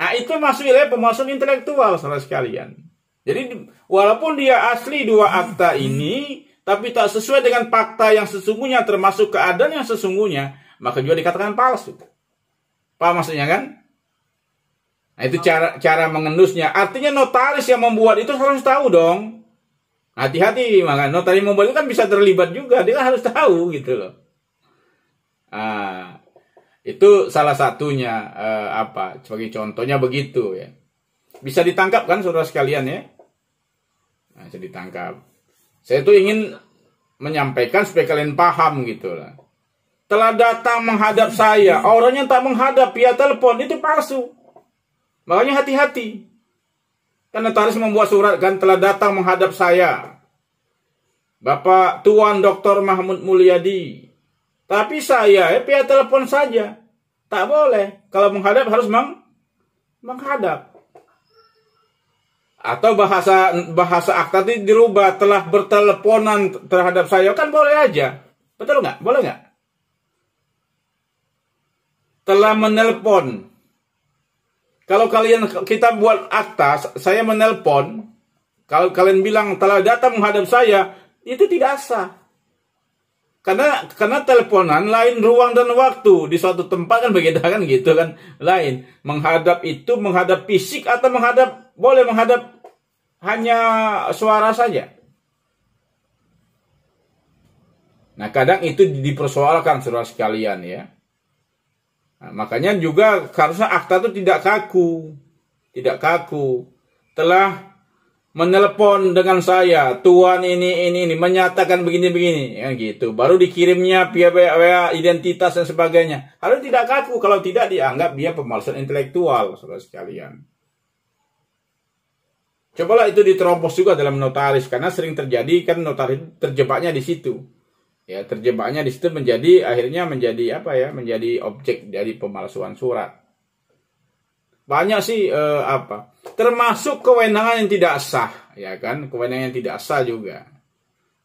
nah itu masuk wilayah pemalsuan intelektual saudara sekalian jadi walaupun dia asli dua akta ini tapi tak sesuai dengan fakta yang sesungguhnya termasuk keadaan yang sesungguhnya, maka juga dikatakan palsu. Pak maksudnya kan? Nah, itu cara cara mengendusnya. Artinya notaris yang membuat itu harus tahu dong. Hati-hati, maka notaris membuat itu kan bisa terlibat juga, dia harus tahu gitu loh. Nah, itu salah satunya eh, apa? Sebagai contohnya begitu ya. Bisa ditangkap kan saudara sekalian ya? Nah, bisa ditangkap. Saya itu ingin menyampaikan supaya kalian paham gitu lah. Telah datang menghadap saya, orang yang tak menghadap via telepon itu palsu. Makanya hati-hati. Karena Taris membuat surat kan telah datang menghadap saya. Bapak Tuan Dr. Mahmud Mulyadi. Tapi saya eh, via telepon saja. Tak boleh. Kalau menghadap harus meng menghadap atau bahasa bahasa akta ini dirubah telah berteleponan terhadap saya kan boleh aja betul nggak boleh nggak telah menelpon kalau kalian kita buat akta saya menelpon kalau kalian bilang telah datang menghadap saya itu tidak sah karena karena teleponan lain ruang dan waktu di suatu tempat kan begitu kan gitu kan lain menghadap itu menghadap fisik atau menghadap boleh menghadap hanya suara saja. Nah, kadang itu dipersoalkan saudara sekalian ya. Nah, makanya juga harusnya akta itu tidak kaku. Tidak kaku. Telah menelpon dengan saya, tuan ini ini ini menyatakan begini-begini ya gitu. Baru dikirimnya via WA identitas dan sebagainya. Harus tidak kaku kalau tidak dianggap dia pemalsuan intelektual saudara sekalian. Cobalah itu diterompos juga dalam notaris karena sering terjadi kan notaris terjebaknya di situ. Ya, terjebaknya di situ menjadi akhirnya menjadi apa ya? Menjadi objek dari pemalsuan surat. Banyak sih eh, apa? Termasuk kewenangan yang tidak sah, ya kan? Kewenangan yang tidak sah juga.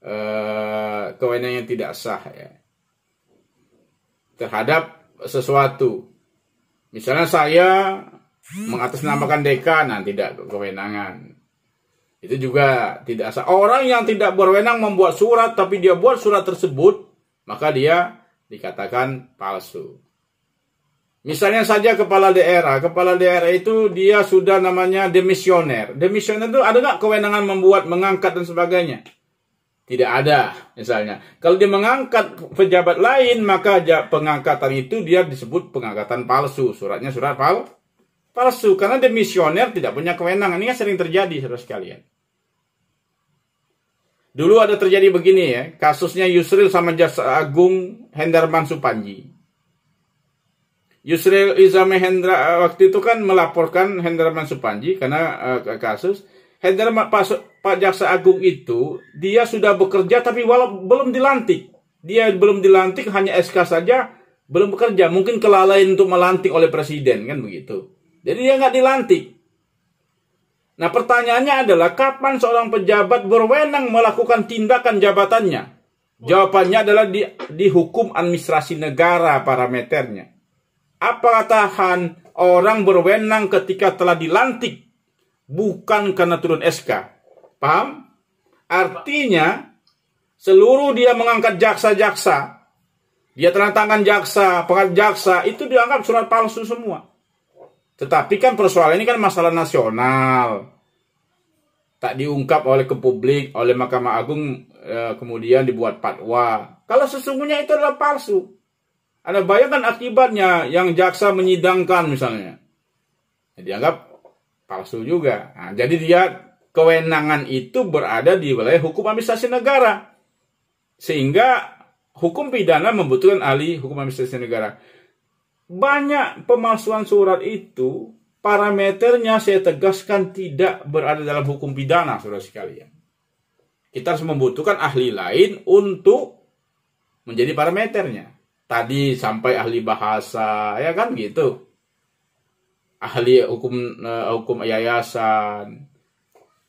Eh, kewenangan yang tidak sah ya. Terhadap sesuatu. Misalnya saya mengatasnamakan dekan, nah tidak kewenangan itu juga tidak sah. Orang yang tidak berwenang membuat surat tapi dia buat surat tersebut, maka dia dikatakan palsu. Misalnya saja kepala daerah, kepala daerah itu dia sudah namanya demisioner. Demisioner itu ada nggak kewenangan membuat, mengangkat dan sebagainya? Tidak ada, misalnya. Kalau dia mengangkat pejabat lain, maka pengangkatan itu dia disebut pengangkatan palsu. Suratnya surat palsu palsu karena demisioner tidak punya kewenangan ini kan sering terjadi saudara sekalian dulu ada terjadi begini ya kasusnya Yusril sama Jaksa Agung Hendarman Supanji Yusril Izame Hendra eh, waktu itu kan melaporkan Hendarman Supanji karena uh, kasus Hendarman Pak, Pak Jaksa Agung itu dia sudah bekerja tapi walau belum dilantik dia belum dilantik hanya SK saja belum bekerja mungkin kelalaian untuk melantik oleh presiden kan begitu jadi dia nggak dilantik. Nah pertanyaannya adalah kapan seorang pejabat berwenang melakukan tindakan jabatannya? Jawabannya adalah di, di hukum administrasi negara parameternya. Apa tahan orang berwenang ketika telah dilantik? Bukan karena turun SK. Paham? Artinya, seluruh dia mengangkat jaksa-jaksa. Dia tanda tangan jaksa, pengat jaksa, itu dianggap surat palsu semua. Tetapi kan persoalan ini kan masalah nasional. Tak diungkap oleh ke publik, oleh Mahkamah Agung eh, kemudian dibuat fatwa. Kalau sesungguhnya itu adalah palsu. Ada bayangkan akibatnya yang jaksa menyidangkan misalnya. Ya, dianggap palsu juga. Nah, jadi dia kewenangan itu berada di wilayah hukum administrasi negara. Sehingga hukum pidana membutuhkan ahli hukum administrasi negara. Banyak pemalsuan surat itu parameternya saya tegaskan tidak berada dalam hukum pidana, saudara sekalian. Kita harus membutuhkan ahli lain untuk menjadi parameternya. Tadi sampai ahli bahasa, ya kan gitu. Ahli hukum uh, hukum yayasan,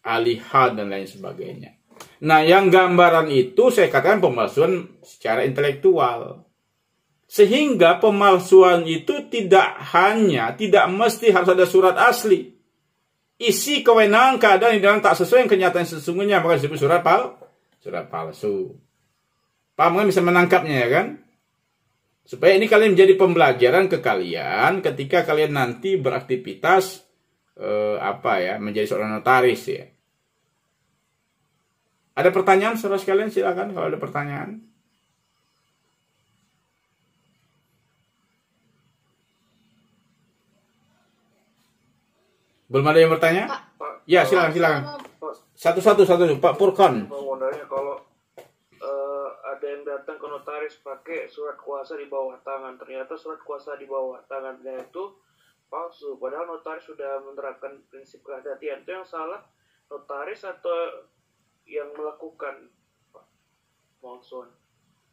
ahli hal dan lain sebagainya. Nah, yang gambaran itu saya katakan pemalsuan secara intelektual. Sehingga pemalsuan itu tidak hanya, tidak mesti harus ada surat asli. Isi kewenangan keadaan di dalam tak sesuai yang kenyataan sesungguhnya. Maka disebut surat pal, surat palsu. Paham kan bisa menangkapnya ya kan? Supaya ini kalian menjadi pembelajaran ke kalian ketika kalian nanti beraktivitas eh, apa ya menjadi seorang notaris ya. Ada pertanyaan saudara sekalian silakan kalau ada pertanyaan. Belum ada yang bertanya? Pak, ya, silakan silakan. Satu-satu satu Pak Purkan. kalau uh, ada yang datang ke notaris pakai surat kuasa di bawah tangan, ternyata surat kuasa di bawah tangannya itu palsu. Padahal notaris sudah menerapkan prinsip kehatian itu yang salah notaris atau yang melakukan Pak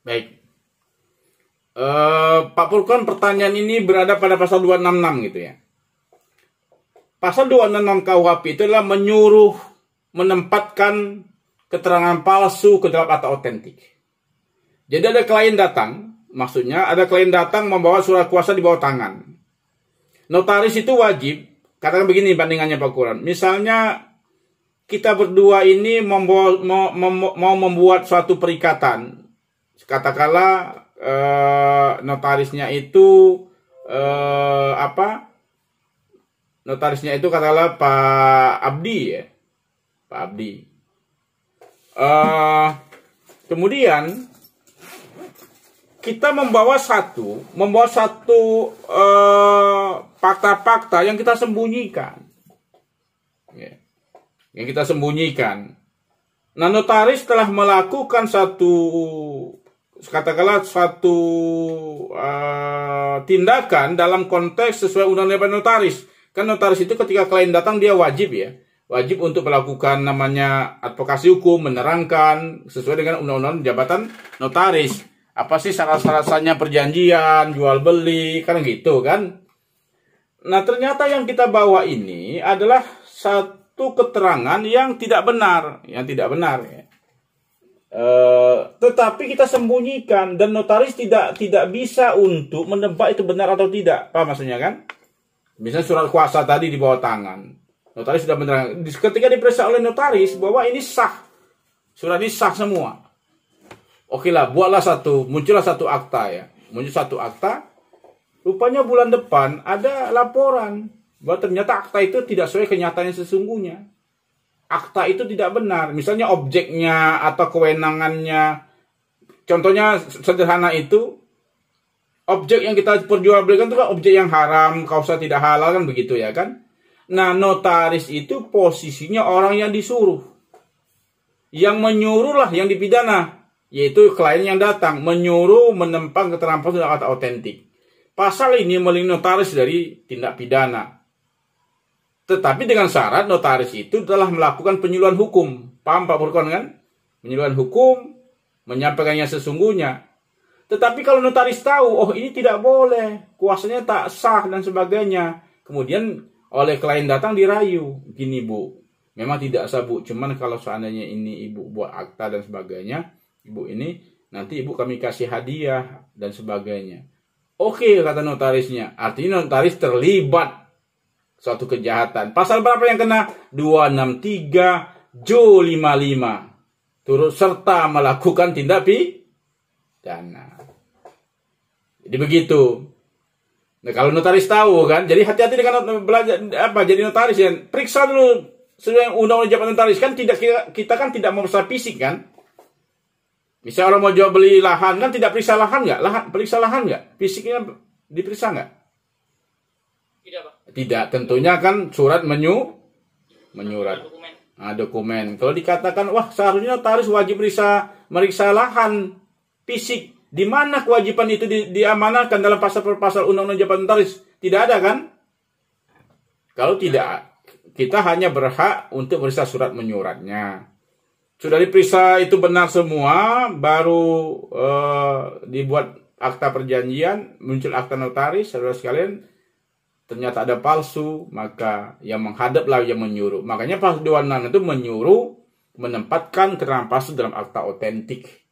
Baik. Uh, Pak Purkan, pertanyaan ini berada pada pasal 266 gitu ya. Pasal 26 KUHP itu adalah menyuruh menempatkan keterangan palsu ke dalam kata otentik. Jadi ada klien datang, maksudnya ada klien datang membawa surat kuasa di bawah tangan. Notaris itu wajib, katakan begini bandingannya Pak Kuran. Misalnya kita berdua ini membawa, mau, mau membuat suatu perikatan. Katakanlah eh, notarisnya itu eh, apa? notarisnya itu katakanlah Pak Abdi ya. Pak Abdi. Uh, kemudian kita membawa satu, membawa satu eh, fakta-fakta uh, yang kita sembunyikan. Ya. Yang kita sembunyikan. Nah, notaris telah melakukan satu katakanlah satu uh, tindakan dalam konteks sesuai undang-undang notaris Kan notaris itu ketika klien datang dia wajib ya, wajib untuk melakukan namanya advokasi hukum, menerangkan sesuai dengan undang-undang jabatan notaris. Apa sih syarat-syaratnya perjanjian, jual beli, kan gitu kan. Nah ternyata yang kita bawa ini adalah satu keterangan yang tidak benar, yang tidak benar ya. Uh, tetapi kita sembunyikan dan notaris tidak tidak bisa untuk menebak itu benar atau tidak, apa maksudnya kan? Misalnya surat kuasa tadi di bawah tangan. Notaris sudah menerangkan. Ketika diperiksa oleh notaris bahwa ini sah. Surat ini sah semua. Oke lah, buatlah satu, muncullah satu akta ya. Muncul satu akta. Rupanya bulan depan ada laporan. Bahwa ternyata akta itu tidak sesuai kenyataannya sesungguhnya. Akta itu tidak benar. Misalnya objeknya atau kewenangannya. Contohnya sederhana itu objek yang kita perjualbelikan itu kan objek yang haram, kausa tidak halal kan begitu ya kan? Nah, notaris itu posisinya orang yang disuruh. Yang menyuruhlah yang dipidana, yaitu klien yang datang menyuruh menempang keterangan sudah kata otentik. Pasal ini melindungi notaris dari tindak pidana. Tetapi dengan syarat notaris itu telah melakukan penyuluhan hukum. Paham Pak Purkon kan? Penyuluhan hukum, menyampaikannya sesungguhnya tetapi kalau notaris tahu, oh ini tidak boleh, kuasanya tak sah dan sebagainya. Kemudian oleh klien datang dirayu, gini bu, memang tidak sah bu, cuman kalau seandainya ini ibu buat akta dan sebagainya, ibu ini nanti ibu kami kasih hadiah dan sebagainya. Oke kata notarisnya, artinya notaris terlibat suatu kejahatan. Pasal berapa yang kena? 263 Jo 55 turut serta melakukan tindak pidana. Jadi begitu. Nah, kalau notaris tahu kan, jadi hati-hati dengan belajar apa jadi notaris ya. Periksa dulu sesuai undang-undang jabatan notaris kan tidak kita, kita kan tidak memeriksa fisik kan. Misalnya orang mau jual beli lahan kan tidak periksa lahan nggak? Lahan periksa lahan nggak? Fisiknya diperiksa nggak? Tidak, Pak. Tidak, tentunya kan surat menyu menyurat. Dokumen. Nah, dokumen. Kalau dikatakan wah seharusnya notaris wajib periksa, meriksa lahan fisik di mana kewajiban itu di, diamanahkan dalam pasal-pasal undang-undang jabatan notaris? Tidak ada kan? Kalau tidak, kita hanya berhak untuk periksa surat menyuratnya. Sudah diperiksa itu benar semua, baru uh, dibuat akta perjanjian, muncul akta notaris, saudara sekalian, ternyata ada palsu, maka yang menghadaplah yang menyuruh. Makanya Pak Dewanan itu menyuruh menempatkan keterangan palsu dalam akta otentik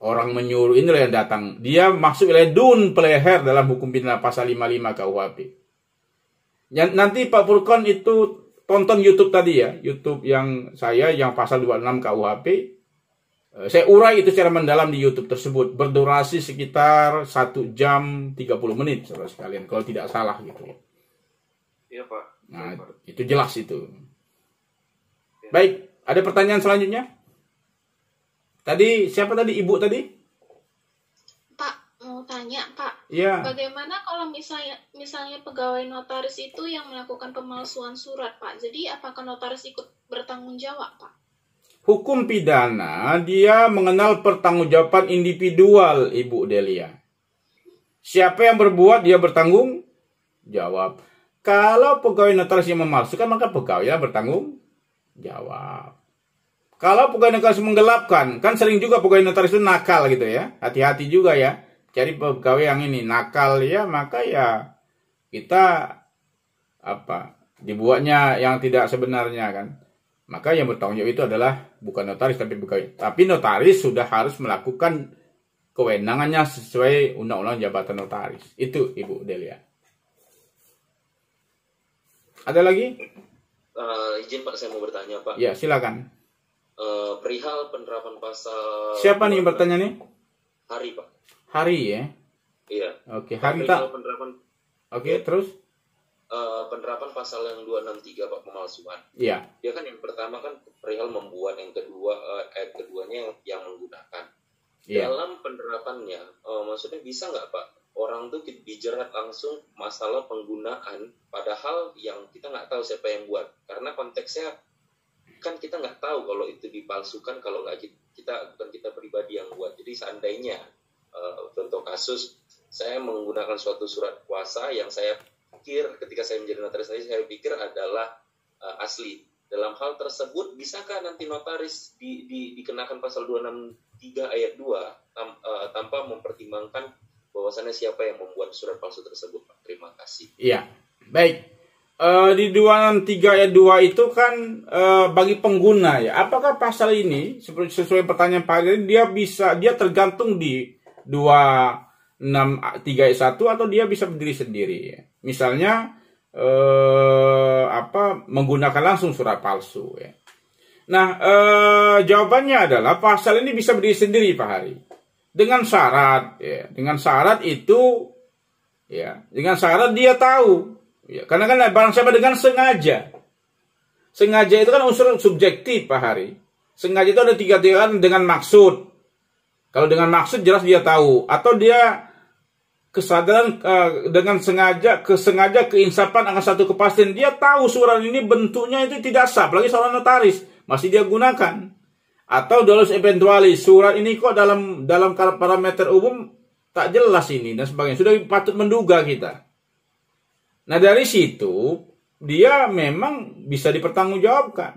orang menyuruh inilah yang datang dia masuk wilayah dun peleher dalam hukum pidana pasal 55 KUHP nanti Pak Purkon itu tonton YouTube tadi ya YouTube yang saya yang pasal 26 KUHP eh, saya urai itu secara mendalam di YouTube tersebut berdurasi sekitar 1 jam 30 menit saudara sekalian kalau tidak salah gitu iya Pak nah itu jelas itu iya. baik ada pertanyaan selanjutnya Tadi siapa tadi ibu tadi? Pak mau tanya Pak. Iya. Bagaimana kalau misalnya misalnya pegawai notaris itu yang melakukan pemalsuan surat Pak? Jadi apakah notaris ikut bertanggung jawab Pak? Hukum pidana dia mengenal pertanggungjawaban individual Ibu Delia. Siapa yang berbuat dia bertanggung jawab. Kalau pegawai notaris yang memalsukan maka pegawai bertanggung jawab. Kalau pegawai notaris menggelapkan, kan sering juga pegawai notaris itu nakal gitu ya. Hati-hati juga ya. Cari pegawai yang ini nakal ya, maka ya kita apa dibuatnya yang tidak sebenarnya kan. Maka yang bertanggung jawab itu adalah bukan notaris tapi pegawai. Tapi notaris sudah harus melakukan kewenangannya sesuai undang-undang jabatan notaris. Itu Ibu Delia. Ada lagi? Uh, izin Pak, saya mau bertanya Pak. Ya, silakan. Eh, perihal penerapan pasal Siapa nih yang bertanya nih? Hari, Pak. Hari ya. Iya. Oke, okay. hari tak. Penerapan Oke, okay, ya. terus uh, penerapan pasal yang 263 Pak pemalsuan. Iya. Dia ya kan yang pertama kan perihal membuat, yang kedua uh, ayat keduanya yang, yang menggunakan. Iya. Dalam penerapannya, uh, maksudnya bisa nggak Pak orang tuh dijerat langsung masalah penggunaan padahal yang kita nggak tahu siapa yang buat karena konteksnya kan kita nggak tahu kalau itu dipalsukan kalau nggak kita, bukan kita pribadi yang buat jadi seandainya uh, contoh kasus saya menggunakan suatu surat kuasa yang saya pikir ketika saya menjadi notaris saya, saya pikir adalah uh, asli dalam hal tersebut bisakah nanti notaris di, di, dikenakan pasal 263 ayat 2 tam, uh, tanpa mempertimbangkan bahwasannya siapa yang membuat surat palsu tersebut Pak terima kasih iya baik uh, di 263 ayat 2 itu kan uh, bagi pengguna ya. Apakah pasal ini seperti sesuai pertanyaan Pak Hari dia bisa dia tergantung di 263 ayat 1 atau dia bisa berdiri sendiri ya. Misalnya eh apa menggunakan langsung surat palsu ya. Nah, eh, jawabannya adalah pasal ini bisa berdiri sendiri Pak Hari. Dengan syarat ya, dengan syarat itu ya, dengan syarat dia tahu Ya, karena kan barang siapa dengan sengaja. Sengaja itu kan unsur subjektif Pak Hari. Sengaja itu ada tiga tiga dengan maksud. Kalau dengan maksud jelas dia tahu atau dia kesadaran uh, dengan sengaja kesengaja keinsapan akan satu kepastian dia tahu surat ini bentuknya itu tidak sah apalagi seorang notaris masih dia gunakan atau dolus eventualis surat ini kok dalam dalam parameter umum tak jelas ini dan sebagainya sudah patut menduga kita Nah dari situ dia memang bisa dipertanggungjawabkan,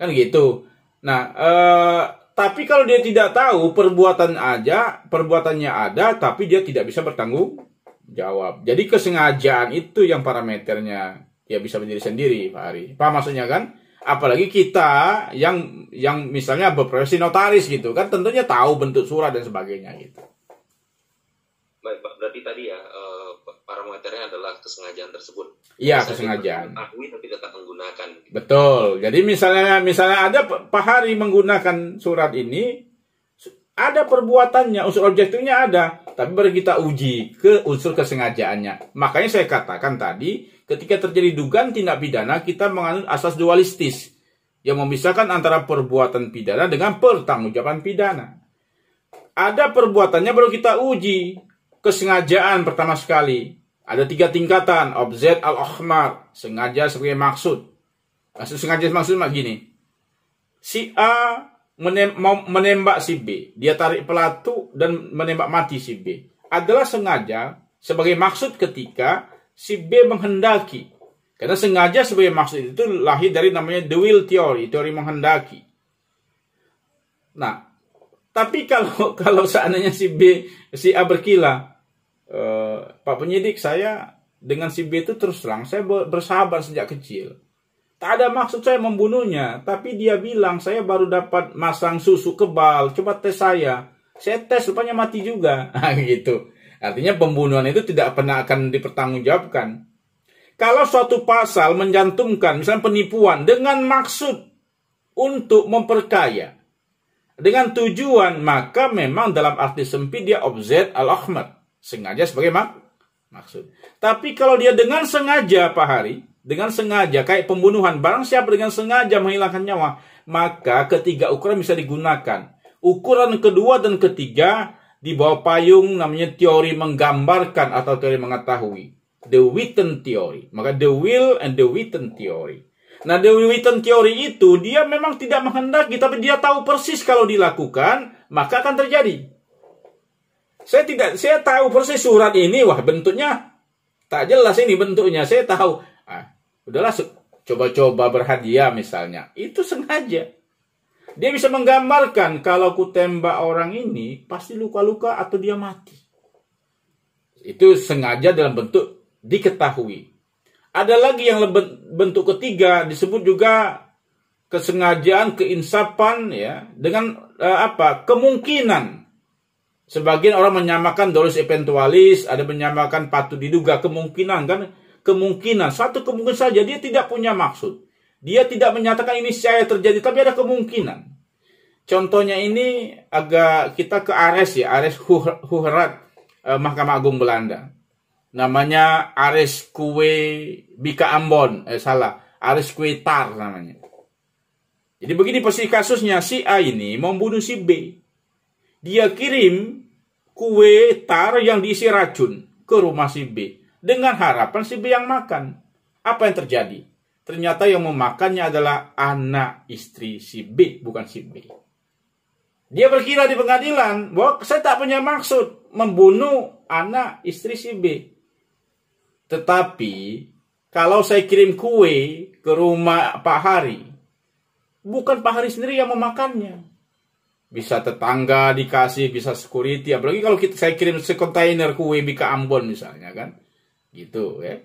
kan gitu. Nah, eh, tapi kalau dia tidak tahu perbuatan aja, perbuatannya ada, tapi dia tidak bisa bertanggung jawab. Jadi kesengajaan itu yang parameternya dia bisa menjadi sendiri, Pak Ari. Pak maksudnya kan? Apalagi kita yang yang misalnya berprofesi notaris gitu kan tentunya tahu bentuk surat dan sebagainya gitu. Baik Pak, berarti tadi ya uh parameternya adalah kesengajaan tersebut. Iya, kesengajaan. Tapi tapi tetap menggunakan. Betul. Jadi misalnya misalnya ada Pak Hari menggunakan surat ini ada perbuatannya, unsur objektifnya ada, tapi baru kita uji ke unsur kesengajaannya. Makanya saya katakan tadi, ketika terjadi dugaan tindak pidana, kita menganut asas dualistis yang memisahkan antara perbuatan pidana dengan pertanggungjawaban pidana. Ada perbuatannya baru kita uji, kesengajaan pertama sekali. Ada tiga tingkatan, objek al-akhmar, sengaja sebagai maksud. Maksud ah, sengaja maksud mak gini. Si A menem menembak si B, dia tarik pelatu dan menembak mati si B. Adalah sengaja sebagai maksud ketika si B menghendaki. Karena sengaja sebagai maksud itu lahir dari namanya the will theory, teori menghendaki. Nah, tapi kalau kalau seandainya si B si A berkilah, Eh, Pak penyidik saya dengan si B itu terus terang saya bersabar sejak kecil. Tak ada maksud saya membunuhnya, tapi dia bilang saya baru dapat masang susu kebal, coba tes saya. Saya tes rupanya mati juga. Ah, gitu. Artinya pembunuhan itu tidak pernah akan dipertanggungjawabkan. Kalau suatu pasal menjantumkan misalnya penipuan dengan maksud untuk memperkaya dengan tujuan maka memang dalam arti sempit dia objek al-ahmad sengaja sebagai mak maksud. Tapi kalau dia dengan sengaja Pak Hari, dengan sengaja kayak pembunuhan barang siapa dengan sengaja menghilangkan nyawa, maka ketiga ukuran bisa digunakan. Ukuran kedua dan ketiga di bawah payung namanya teori menggambarkan atau teori mengetahui. The Witten theory. Maka the will and the Witten theory. Nah, the Witten theory itu dia memang tidak menghendaki tapi dia tahu persis kalau dilakukan maka akan terjadi. Saya tidak, saya tahu persis surat ini, wah bentuknya tak jelas ini bentuknya. Saya tahu. Ah, udahlah coba-coba berhadiah misalnya. Itu sengaja. Dia bisa menggambarkan kalau ku tembak orang ini pasti luka-luka atau dia mati. Itu sengaja dalam bentuk diketahui. Ada lagi yang bentuk ketiga disebut juga kesengajaan, keinsapan ya dengan eh, apa? kemungkinan Sebagian orang menyamakan dolus eventualis, ada menyamakan patut diduga kemungkinan kan kemungkinan satu kemungkinan saja dia tidak punya maksud. Dia tidak menyatakan ini saya terjadi tapi ada kemungkinan. Contohnya ini agak kita ke Ares ya, Ares Huhrat eh, Mahkamah Agung Belanda. Namanya Ares Kue Bika Ambon, eh salah, Ares Kue Tar namanya. Jadi begini posisi kasusnya si A ini membunuh si B dia kirim kue tar yang diisi racun ke rumah si B dengan harapan si B yang makan. Apa yang terjadi? Ternyata yang memakannya adalah anak istri si B, bukan si B. Dia berkira di pengadilan bahwa saya tak punya maksud membunuh anak istri si B. Tetapi kalau saya kirim kue ke rumah Pak Hari, bukan Pak Hari sendiri yang memakannya, bisa tetangga dikasih, bisa security. Apalagi kalau kita, saya kirim sekontainer kue ke Ambon misalnya kan, gitu ya.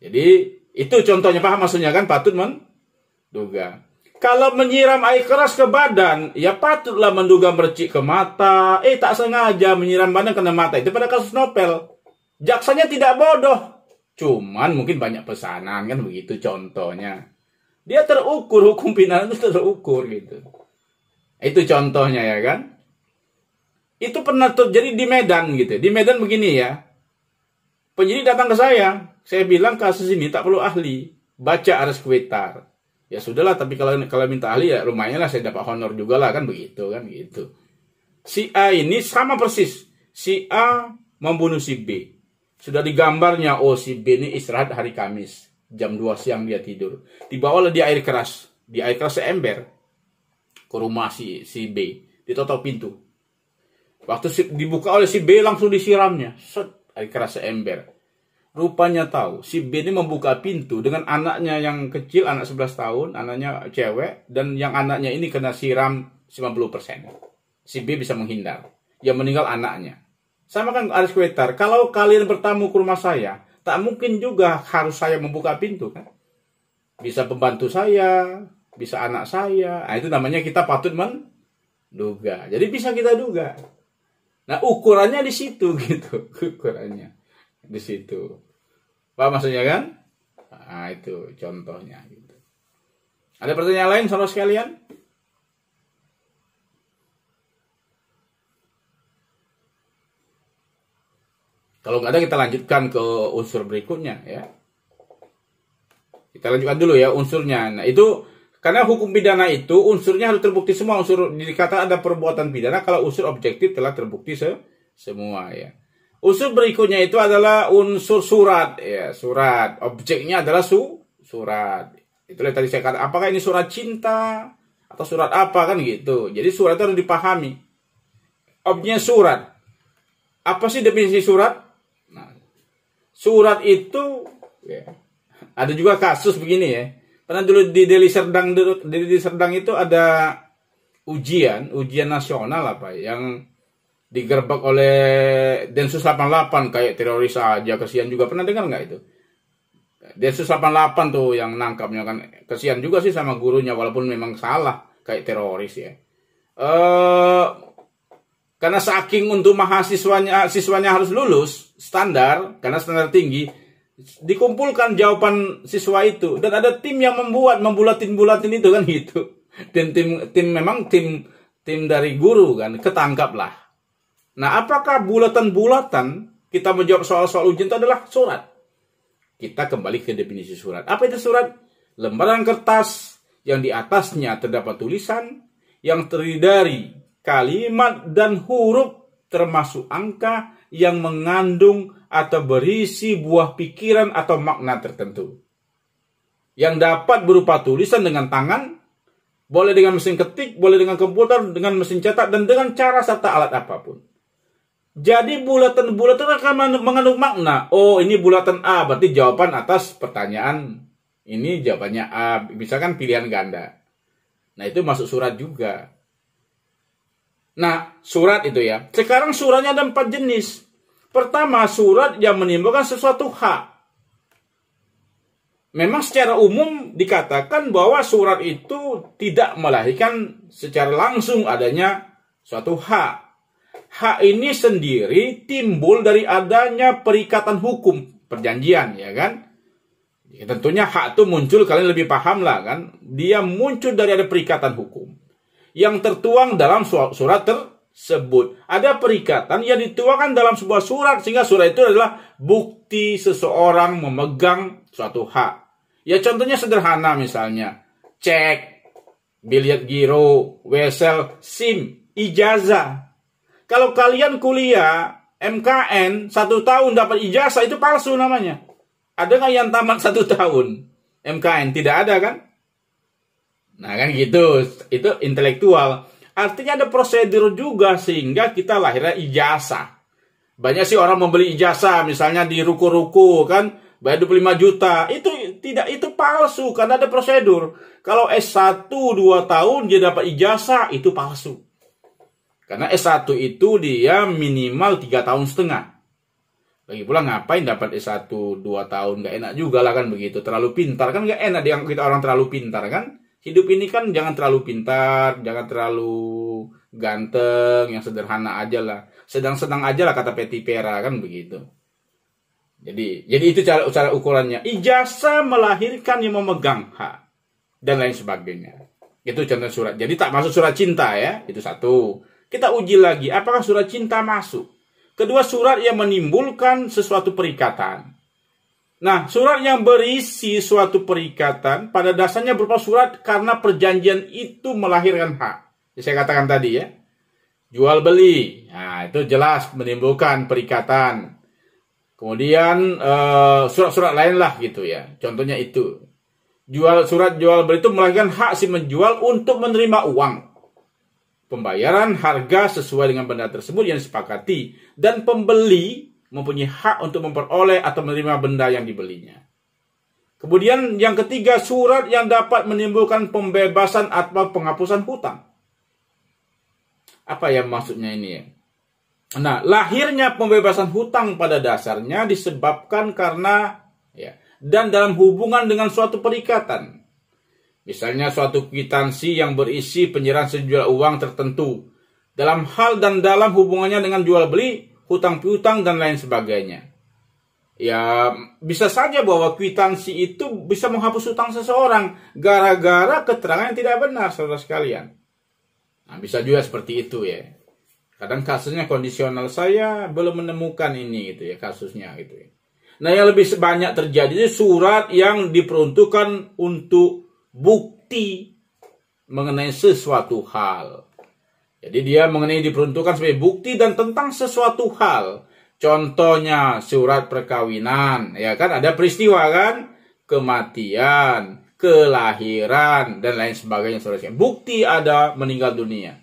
Jadi itu contohnya paham maksudnya kan patut menduga. Kalau menyiram air keras ke badan, ya patutlah menduga mercik ke mata. Eh tak sengaja menyiram badan kena mata. Itu pada kasus novel. Jaksanya tidak bodoh. Cuman mungkin banyak pesanan kan begitu contohnya. Dia terukur hukum pidana itu terukur gitu. Itu contohnya ya kan. Itu pernah terjadi di Medan gitu. Di Medan begini ya. Penyidik datang ke saya. Saya bilang kasus ini tak perlu ahli. Baca Ares Kuitar. Ya sudahlah, tapi kalau kalau minta ahli ya rumahnya lah saya dapat honor juga lah kan begitu kan gitu. Si A ini sama persis. Si A membunuh si B. Sudah digambarnya, oh si B ini istirahat hari Kamis. Jam 2 siang dia tidur. Dibawalah di air keras. Di air keras seember ke rumah si si B ditotok pintu waktu si, dibuka oleh si B langsung disiramnya set air keras ember rupanya tahu si B ini membuka pintu dengan anaknya yang kecil anak 11 tahun anaknya cewek dan yang anaknya ini kena siram 90% si B bisa menghindar yang meninggal anaknya sama kan Aris Kwetar kalau kalian bertamu ke rumah saya tak mungkin juga harus saya membuka pintu kan bisa pembantu saya bisa anak saya. Nah, itu namanya kita patut menduga. Jadi bisa kita duga. Nah, ukurannya di situ gitu, ukurannya di situ. Pak maksudnya kan? Nah, itu contohnya gitu. Ada pertanyaan lain saudara sekalian? Kalau nggak ada kita lanjutkan ke unsur berikutnya ya. Kita lanjutkan dulu ya unsurnya. Nah, itu karena hukum pidana itu unsurnya harus terbukti semua unsur dikata ada perbuatan pidana kalau unsur objektif telah terbukti se semua ya. Unsur berikutnya itu adalah unsur surat ya, surat. Objeknya adalah su surat. Itulah tadi saya kata apakah ini surat cinta atau surat apa kan gitu. Jadi surat itu harus dipahami. Objeknya surat. Apa sih definisi surat? Nah, surat itu ya. Ada juga kasus begini ya karena dulu di Deli Serdang di Deli Serdang itu ada ujian, ujian nasional apa yang digerbek oleh Densus 88 kayak teroris aja kesian juga pernah dengar nggak itu Densus 88 tuh yang nangkapnya kan kesian juga sih sama gurunya walaupun memang salah kayak teroris ya e, karena saking untuk mahasiswanya siswanya harus lulus standar karena standar tinggi dikumpulkan jawaban siswa itu dan ada tim yang membuat membulatin-bulatin itu kan gitu tim tim tim memang tim tim dari guru kan ketangkaplah nah apakah bulatan-bulatan kita menjawab soal-soal ujian itu adalah surat kita kembali ke definisi surat apa itu surat lembaran kertas yang di atasnya terdapat tulisan yang terdiri dari kalimat dan huruf termasuk angka yang mengandung atau berisi buah pikiran atau makna tertentu. Yang dapat berupa tulisan dengan tangan, boleh dengan mesin ketik, boleh dengan komputer, dengan mesin cetak, dan dengan cara serta alat apapun. Jadi bulatan-bulatan akan mengandung makna. Oh, ini bulatan A, berarti jawaban atas pertanyaan ini jawabannya A, misalkan pilihan ganda. Nah, itu masuk surat juga. Nah, surat itu ya. Sekarang suratnya ada empat jenis. Pertama, surat yang menimbulkan sesuatu hak. Memang secara umum dikatakan bahwa surat itu tidak melahirkan secara langsung adanya suatu hak. Hak ini sendiri timbul dari adanya perikatan hukum, perjanjian, ya kan? Ya, tentunya hak itu muncul, kalian lebih paham lah kan? Dia muncul dari ada perikatan hukum yang tertuang dalam surat ter sebut. Ada perikatan yang dituangkan dalam sebuah surat sehingga surat itu adalah bukti seseorang memegang suatu hak. Ya contohnya sederhana misalnya, cek, biliar giro, wesel, SIM, ijazah. Kalau kalian kuliah MKN satu tahun dapat ijazah itu palsu namanya. Ada nggak yang tamat satu tahun MKN? Tidak ada kan? Nah kan gitu, itu intelektual. Artinya ada prosedur juga sehingga kita lahirnya ijazah. Banyak sih orang membeli ijazah misalnya di ruko-ruko kan bayar 25 juta. Itu tidak itu palsu karena ada prosedur. Kalau S1 2 tahun dia dapat ijazah itu palsu. Karena S1 itu dia minimal 3 tahun setengah. Lagi pula ngapain dapat S1 2 tahun gak enak juga lah kan begitu. Terlalu pintar kan gak enak dianggap kita orang terlalu pintar kan hidup ini kan jangan terlalu pintar, jangan terlalu ganteng, yang sederhana aja lah. Sedang-sedang aja lah kata Peti Pera kan begitu. Jadi, jadi itu cara, cara ukurannya. Ijazah melahirkan yang memegang hak dan lain sebagainya. Itu contoh surat. Jadi tak masuk surat cinta ya, itu satu. Kita uji lagi apakah surat cinta masuk. Kedua surat yang menimbulkan sesuatu perikatan. Nah, surat yang berisi suatu perikatan pada dasarnya berupa surat karena perjanjian itu melahirkan hak. yang saya katakan tadi ya. Jual beli, nah itu jelas menimbulkan perikatan. Kemudian eh, surat-surat uh, lain lah gitu ya. Contohnya itu. Jual surat jual beli itu melahirkan hak si menjual untuk menerima uang. Pembayaran harga sesuai dengan benda tersebut yang disepakati dan pembeli mempunyai hak untuk memperoleh atau menerima benda yang dibelinya. Kemudian yang ketiga, surat yang dapat menimbulkan pembebasan atau penghapusan hutang. Apa ya maksudnya ini ya? Nah, lahirnya pembebasan hutang pada dasarnya disebabkan karena ya, dan dalam hubungan dengan suatu perikatan. Misalnya suatu kwitansi yang berisi penyerahan sejumlah uang tertentu. Dalam hal dan dalam hubungannya dengan jual beli, hutang piutang dan lain sebagainya. Ya, bisa saja bahwa kwitansi itu bisa menghapus hutang seseorang gara-gara keterangan yang tidak benar, saudara sekalian. Nah, bisa juga seperti itu ya. Kadang kasusnya kondisional saya belum menemukan ini gitu ya kasusnya gitu ya. Nah, yang lebih banyak terjadi itu surat yang diperuntukkan untuk bukti mengenai sesuatu hal. Jadi dia mengenai diperuntukkan sebagai bukti dan tentang sesuatu hal. Contohnya surat perkawinan, ya kan ada peristiwa kan, kematian, kelahiran dan lain sebagainya seterusnya. Bukti ada meninggal dunia.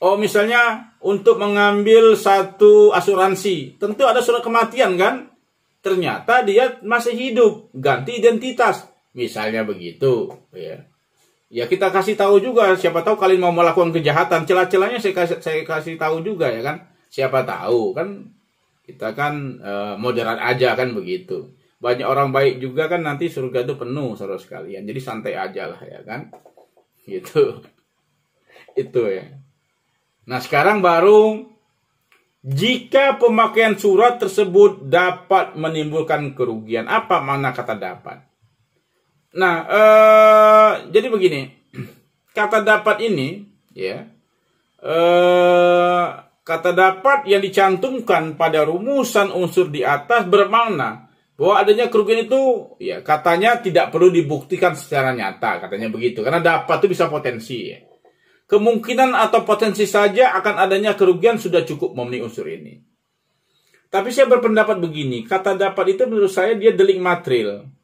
Oh misalnya untuk mengambil satu asuransi, tentu ada surat kematian kan? Ternyata dia masih hidup, ganti identitas, misalnya begitu, ya ya kita kasih tahu juga siapa tahu kalian mau melakukan kejahatan celah-celahnya saya kasih, saya kasih tahu juga ya kan siapa tahu kan kita kan e, moderat aja kan begitu banyak orang baik juga kan nanti surga itu penuh saudara sekalian jadi santai aja lah ya kan gitu itu ya nah sekarang baru jika pemakaian surat tersebut dapat menimbulkan kerugian apa mana kata dapat Nah, eh, jadi begini, kata dapat ini, ya, eh, kata dapat yang dicantumkan pada rumusan unsur di atas bermakna bahwa adanya kerugian itu, ya, katanya tidak perlu dibuktikan secara nyata, katanya begitu, karena dapat itu bisa potensi, ya. Kemungkinan atau potensi saja akan adanya kerugian sudah cukup memenuhi unsur ini. Tapi saya berpendapat begini, kata dapat itu menurut saya dia delik material.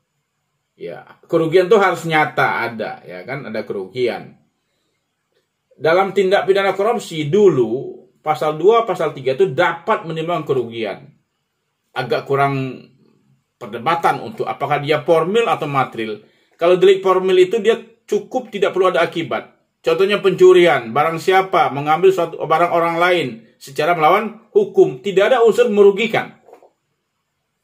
Ya, kerugian itu harus nyata ada, ya kan? Ada kerugian. Dalam tindak pidana korupsi dulu pasal 2, pasal 3 itu dapat menimbang kerugian. Agak kurang perdebatan untuk apakah dia formil atau material. Kalau delik formil itu dia cukup tidak perlu ada akibat. Contohnya pencurian, barang siapa mengambil suatu barang orang lain secara melawan hukum, tidak ada unsur merugikan.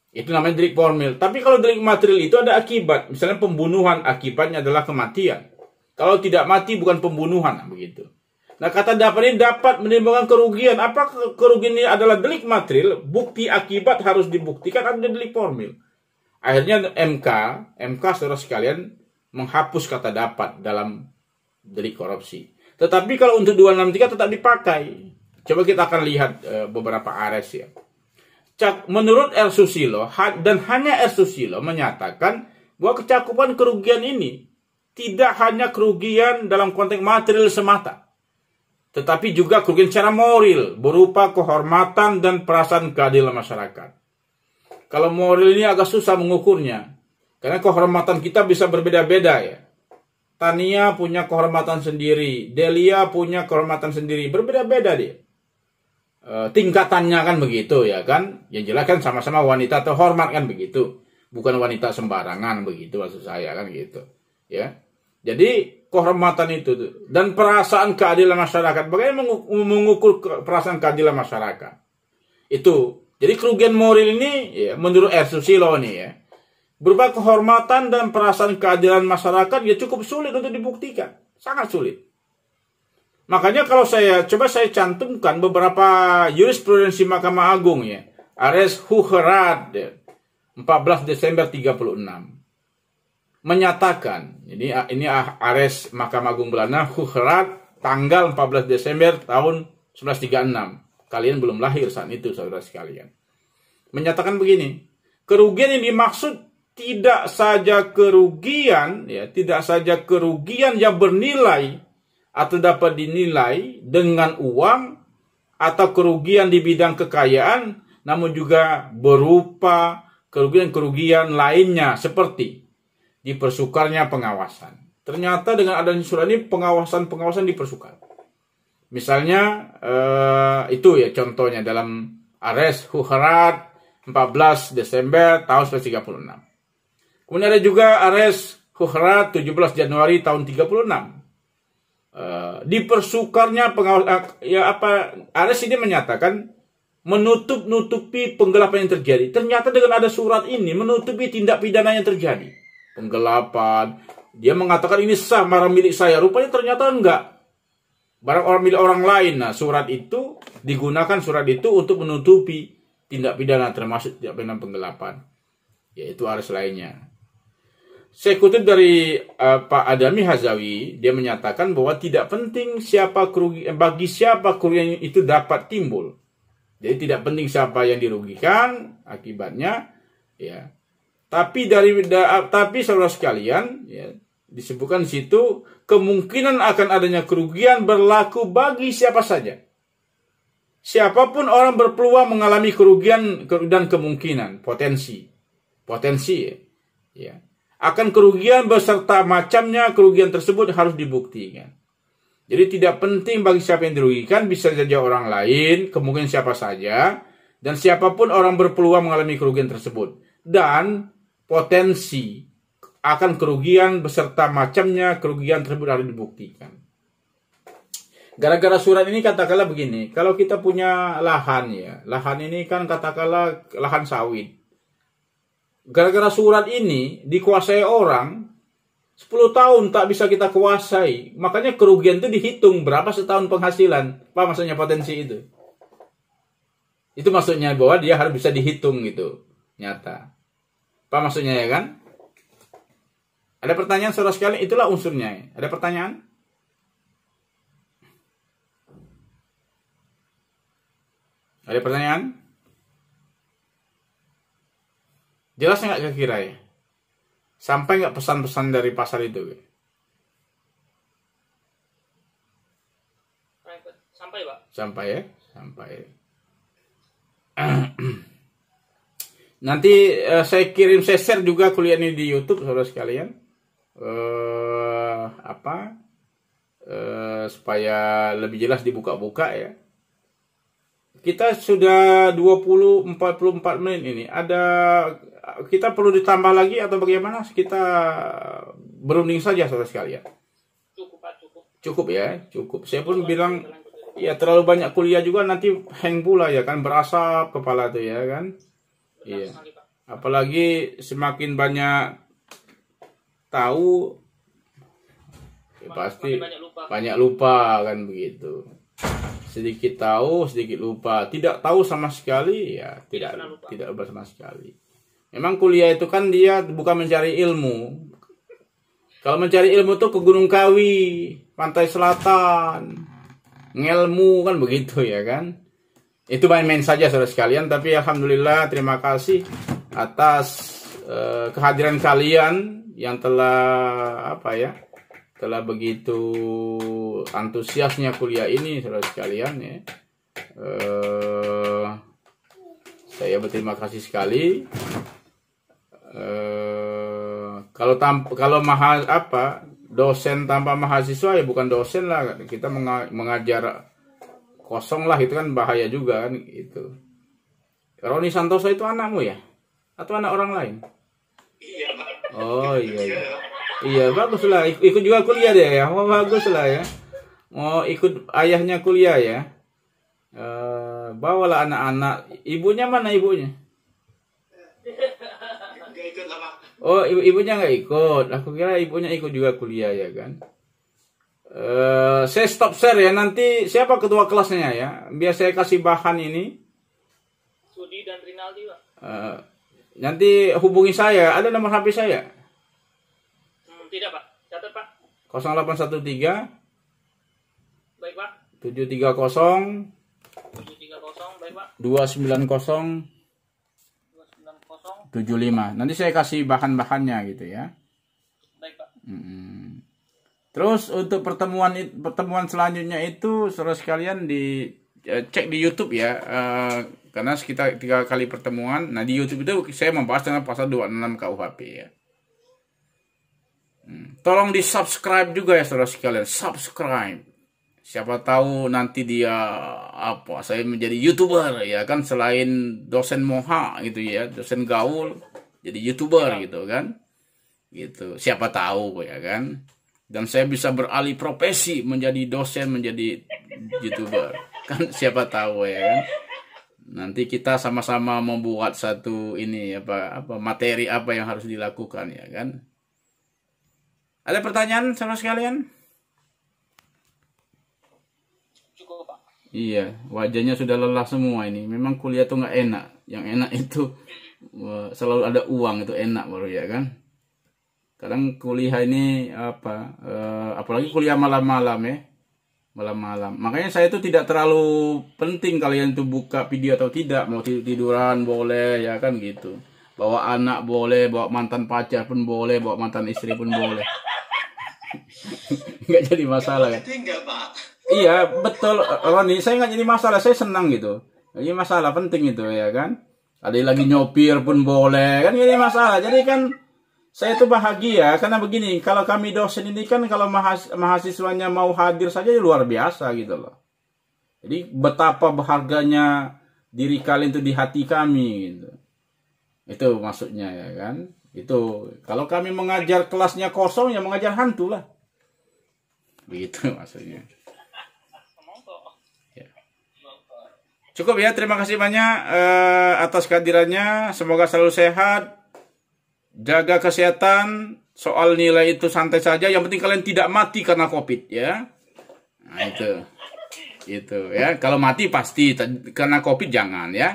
Itu namanya delik formil. Tapi kalau delik material itu ada akibat. Misalnya pembunuhan, akibatnya adalah kematian. Kalau tidak mati bukan pembunuhan, begitu. Nah kata dapat ini dapat menimbulkan kerugian. Apa kerugian ini adalah delik material? Bukti akibat harus dibuktikan ada delik formil. Akhirnya MK, MK saudara sekalian menghapus kata dapat dalam delik korupsi. Tetapi kalau untuk 263 tetap dipakai. Coba kita akan lihat eh, beberapa ares ya menurut El Susilo dan hanya El Susilo menyatakan bahwa kecakupan kerugian ini tidak hanya kerugian dalam konteks material semata, tetapi juga kerugian secara moral berupa kehormatan dan perasaan keadilan masyarakat. Kalau moral ini agak susah mengukurnya, karena kehormatan kita bisa berbeda-beda ya. Tania punya kehormatan sendiri, Delia punya kehormatan sendiri, berbeda-beda dia. Eh, tingkatannya kan begitu ya kan yang jelas kan sama-sama wanita terhormat kan begitu bukan wanita sembarangan begitu maksud saya kan gitu ya jadi kehormatan itu dan perasaan keadilan masyarakat bagaimana mengukur perasaan keadilan masyarakat itu jadi kerugian moral ini ya, menurut R. Susilo nih ya berupa kehormatan dan perasaan keadilan masyarakat ya cukup sulit untuk dibuktikan sangat sulit Makanya kalau saya coba saya cantumkan beberapa jurisprudensi Mahkamah Agung ya. Ares Huherad 14 ya. Desember 36 menyatakan ini ini Ares Mahkamah Agung Belanda Huherad tanggal 14 Desember tahun 1936. Kalian belum lahir saat itu saudara sekalian. Menyatakan begini, kerugian yang dimaksud tidak saja kerugian ya, tidak saja kerugian yang bernilai atau dapat dinilai dengan uang atau kerugian di bidang kekayaan namun juga berupa kerugian-kerugian lainnya seperti dipersukarnya pengawasan. Ternyata dengan adanya surat ini pengawasan-pengawasan dipersukar. Misalnya eh, itu ya contohnya dalam Ares Huharat 14 Desember tahun 1936. Kemudian ada juga Ares Huharat 17 Januari tahun 36 Eh, dipersukarnya pengawas eh, ya apa Ares ini menyatakan menutup-nutupi penggelapan yang terjadi. Ternyata dengan ada surat ini menutupi tindak pidana yang terjadi. Penggelapan. Dia mengatakan ini sah barang milik saya. Rupanya ternyata enggak. Barang orang milik orang lain. Nah, surat itu digunakan surat itu untuk menutupi tindak pidana termasuk tindak pidana penggelapan. Yaitu arus lainnya. Saya kutip dari uh, Pak Adami Hazawi, dia menyatakan bahwa tidak penting siapa kerugian eh, bagi siapa kerugian itu dapat timbul. Jadi tidak penting siapa yang dirugikan akibatnya, ya. Tapi dari da, tapi saudara sekalian, ya, disebutkan di situ kemungkinan akan adanya kerugian berlaku bagi siapa saja. Siapapun orang berpeluang mengalami kerugian dan kemungkinan potensi, potensi, ya. ya akan kerugian beserta macamnya kerugian tersebut harus dibuktikan. Jadi tidak penting bagi siapa yang dirugikan, bisa saja orang lain, kemungkinan siapa saja, dan siapapun orang berpeluang mengalami kerugian tersebut. Dan potensi akan kerugian beserta macamnya kerugian tersebut harus dibuktikan. Gara-gara surat ini katakanlah begini, kalau kita punya lahan ya, lahan ini kan katakanlah lahan sawit Gara-gara surat ini dikuasai orang, 10 tahun tak bisa kita kuasai. Makanya kerugian itu dihitung berapa setahun penghasilan. Apa maksudnya potensi itu? Itu maksudnya bahwa dia harus bisa dihitung gitu. Nyata. Apa maksudnya ya kan? Ada pertanyaan saudara sekali. Itulah unsurnya. Ada pertanyaan? Ada pertanyaan? Jelas nggak ke kira ya? Sampai nggak pesan-pesan dari pasar itu? Sampai, Pak. Sampai ya? Sampai. Nanti uh, saya kirim, saya share juga kuliah ini di YouTube, saudara sekalian. Uh, apa? Uh, supaya lebih jelas dibuka-buka ya kita sudah 20 44 menit ini ada kita perlu ditambah lagi atau bagaimana? Kita berunding saja saudara sekalian. Cukup, cukup. Cukup ya, cukup. Saya pun cukup, bilang cukup. ya terlalu banyak kuliah juga nanti hang pula ya kan berasap kepala tuh ya kan. Iya. Apalagi semakin banyak tahu ya pasti banyak lupa. banyak lupa kan begitu. Sedikit tahu, sedikit lupa. Tidak tahu sama sekali ya tidak tidak, tidak lupa sama sekali. Memang kuliah itu kan dia bukan mencari ilmu. Kalau mencari ilmu tuh ke Gunung Kawi, pantai selatan, ngelmu kan begitu ya kan. Itu main-main saja saudara sekalian. Tapi alhamdulillah terima kasih atas uh, kehadiran kalian yang telah apa ya, telah begitu antusiasnya kuliah ini saudara sekalian ya. Uh, saya berterima kasih sekali Eh, kalau tanpa kalau mahal apa dosen tanpa mahasiswa ya bukan dosen lah kita mengajar kosong lah itu kan bahaya juga kan itu Roni Santoso itu anakmu ya atau anak orang lain iya, oh iya iya iya bagus lah ikut juga kuliah deh ya oh, bagus lah ya mau ikut ayahnya kuliah ya uh, bawalah anak-anak ibunya mana ibunya Oh, ibu ibunya nggak ikut. Aku kira ibunya ikut juga kuliah ya kan. Uh, saya stop share ya nanti siapa ketua kelasnya ya biar saya kasih bahan ini Sudi dan Rinaldi pak uh, nanti hubungi saya ada nomor HP saya hmm, tidak pak catat pak 0813 baik pak 730 730 baik pak 290 75. Nanti saya kasih bahan-bahannya gitu ya. Baik, Pak. Hmm. Terus untuk pertemuan pertemuan selanjutnya itu saudara sekalian di eh, cek di YouTube ya. Uh, karena sekitar tiga kali pertemuan. Nah, di YouTube itu saya membahas tentang pasal 26 KUHP ya. Hmm. Tolong di-subscribe juga ya saudara sekalian. Subscribe siapa tahu nanti dia apa saya menjadi youtuber ya kan selain dosen moha gitu ya dosen gaul jadi youtuber ya. gitu kan gitu siapa tahu ya kan dan saya bisa beralih profesi menjadi dosen menjadi youtuber kan siapa tahu ya kan nanti kita sama-sama membuat satu ini apa apa materi apa yang harus dilakukan ya kan ada pertanyaan sama sekalian Iya, wajahnya sudah lelah semua ini. Memang kuliah tuh nggak enak. Yang enak itu selalu ada uang itu enak baru ya kan. Kadang kuliah ini apa? Eh, apalagi kuliah malam-malam ya, malam-malam. Makanya saya itu tidak terlalu penting kalian tuh buka video atau tidak. Mau tiduran boleh ya kan gitu. Bawa anak boleh, bawa mantan pacar pun boleh, bawa mantan istri pun boleh. Nggak jadi masalah kan iya betul Roni saya nggak jadi masalah saya senang gitu Ini masalah penting itu ya kan ada lagi nyopir pun boleh kan ini masalah jadi kan saya itu bahagia karena begini kalau kami dosen ini kan kalau mahasiswa mahasiswanya mau hadir saja ya luar biasa gitu loh jadi betapa berharganya diri kalian itu di hati kami gitu itu maksudnya ya kan itu kalau kami mengajar kelasnya kosong ya mengajar hantu lah begitu maksudnya Cukup ya, terima kasih banyak uh, atas kehadirannya. Semoga selalu sehat. Jaga kesehatan. Soal nilai itu santai saja. Yang penting kalian tidak mati karena COVID ya. Nah, itu. Itu ya. Kalau mati pasti karena COVID jangan ya.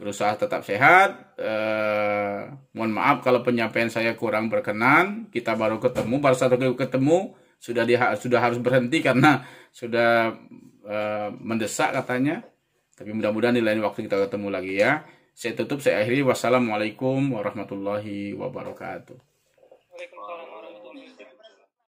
Berusaha tetap sehat. Uh, mohon maaf kalau penyampaian saya kurang berkenan. Kita baru ketemu, baru satu kali ketemu sudah sudah harus berhenti karena sudah uh, mendesak katanya. Tapi mudah-mudahan di lain waktu kita ketemu lagi ya. Saya tutup, saya akhiri. Wassalamualaikum warahmatullahi wabarakatuh.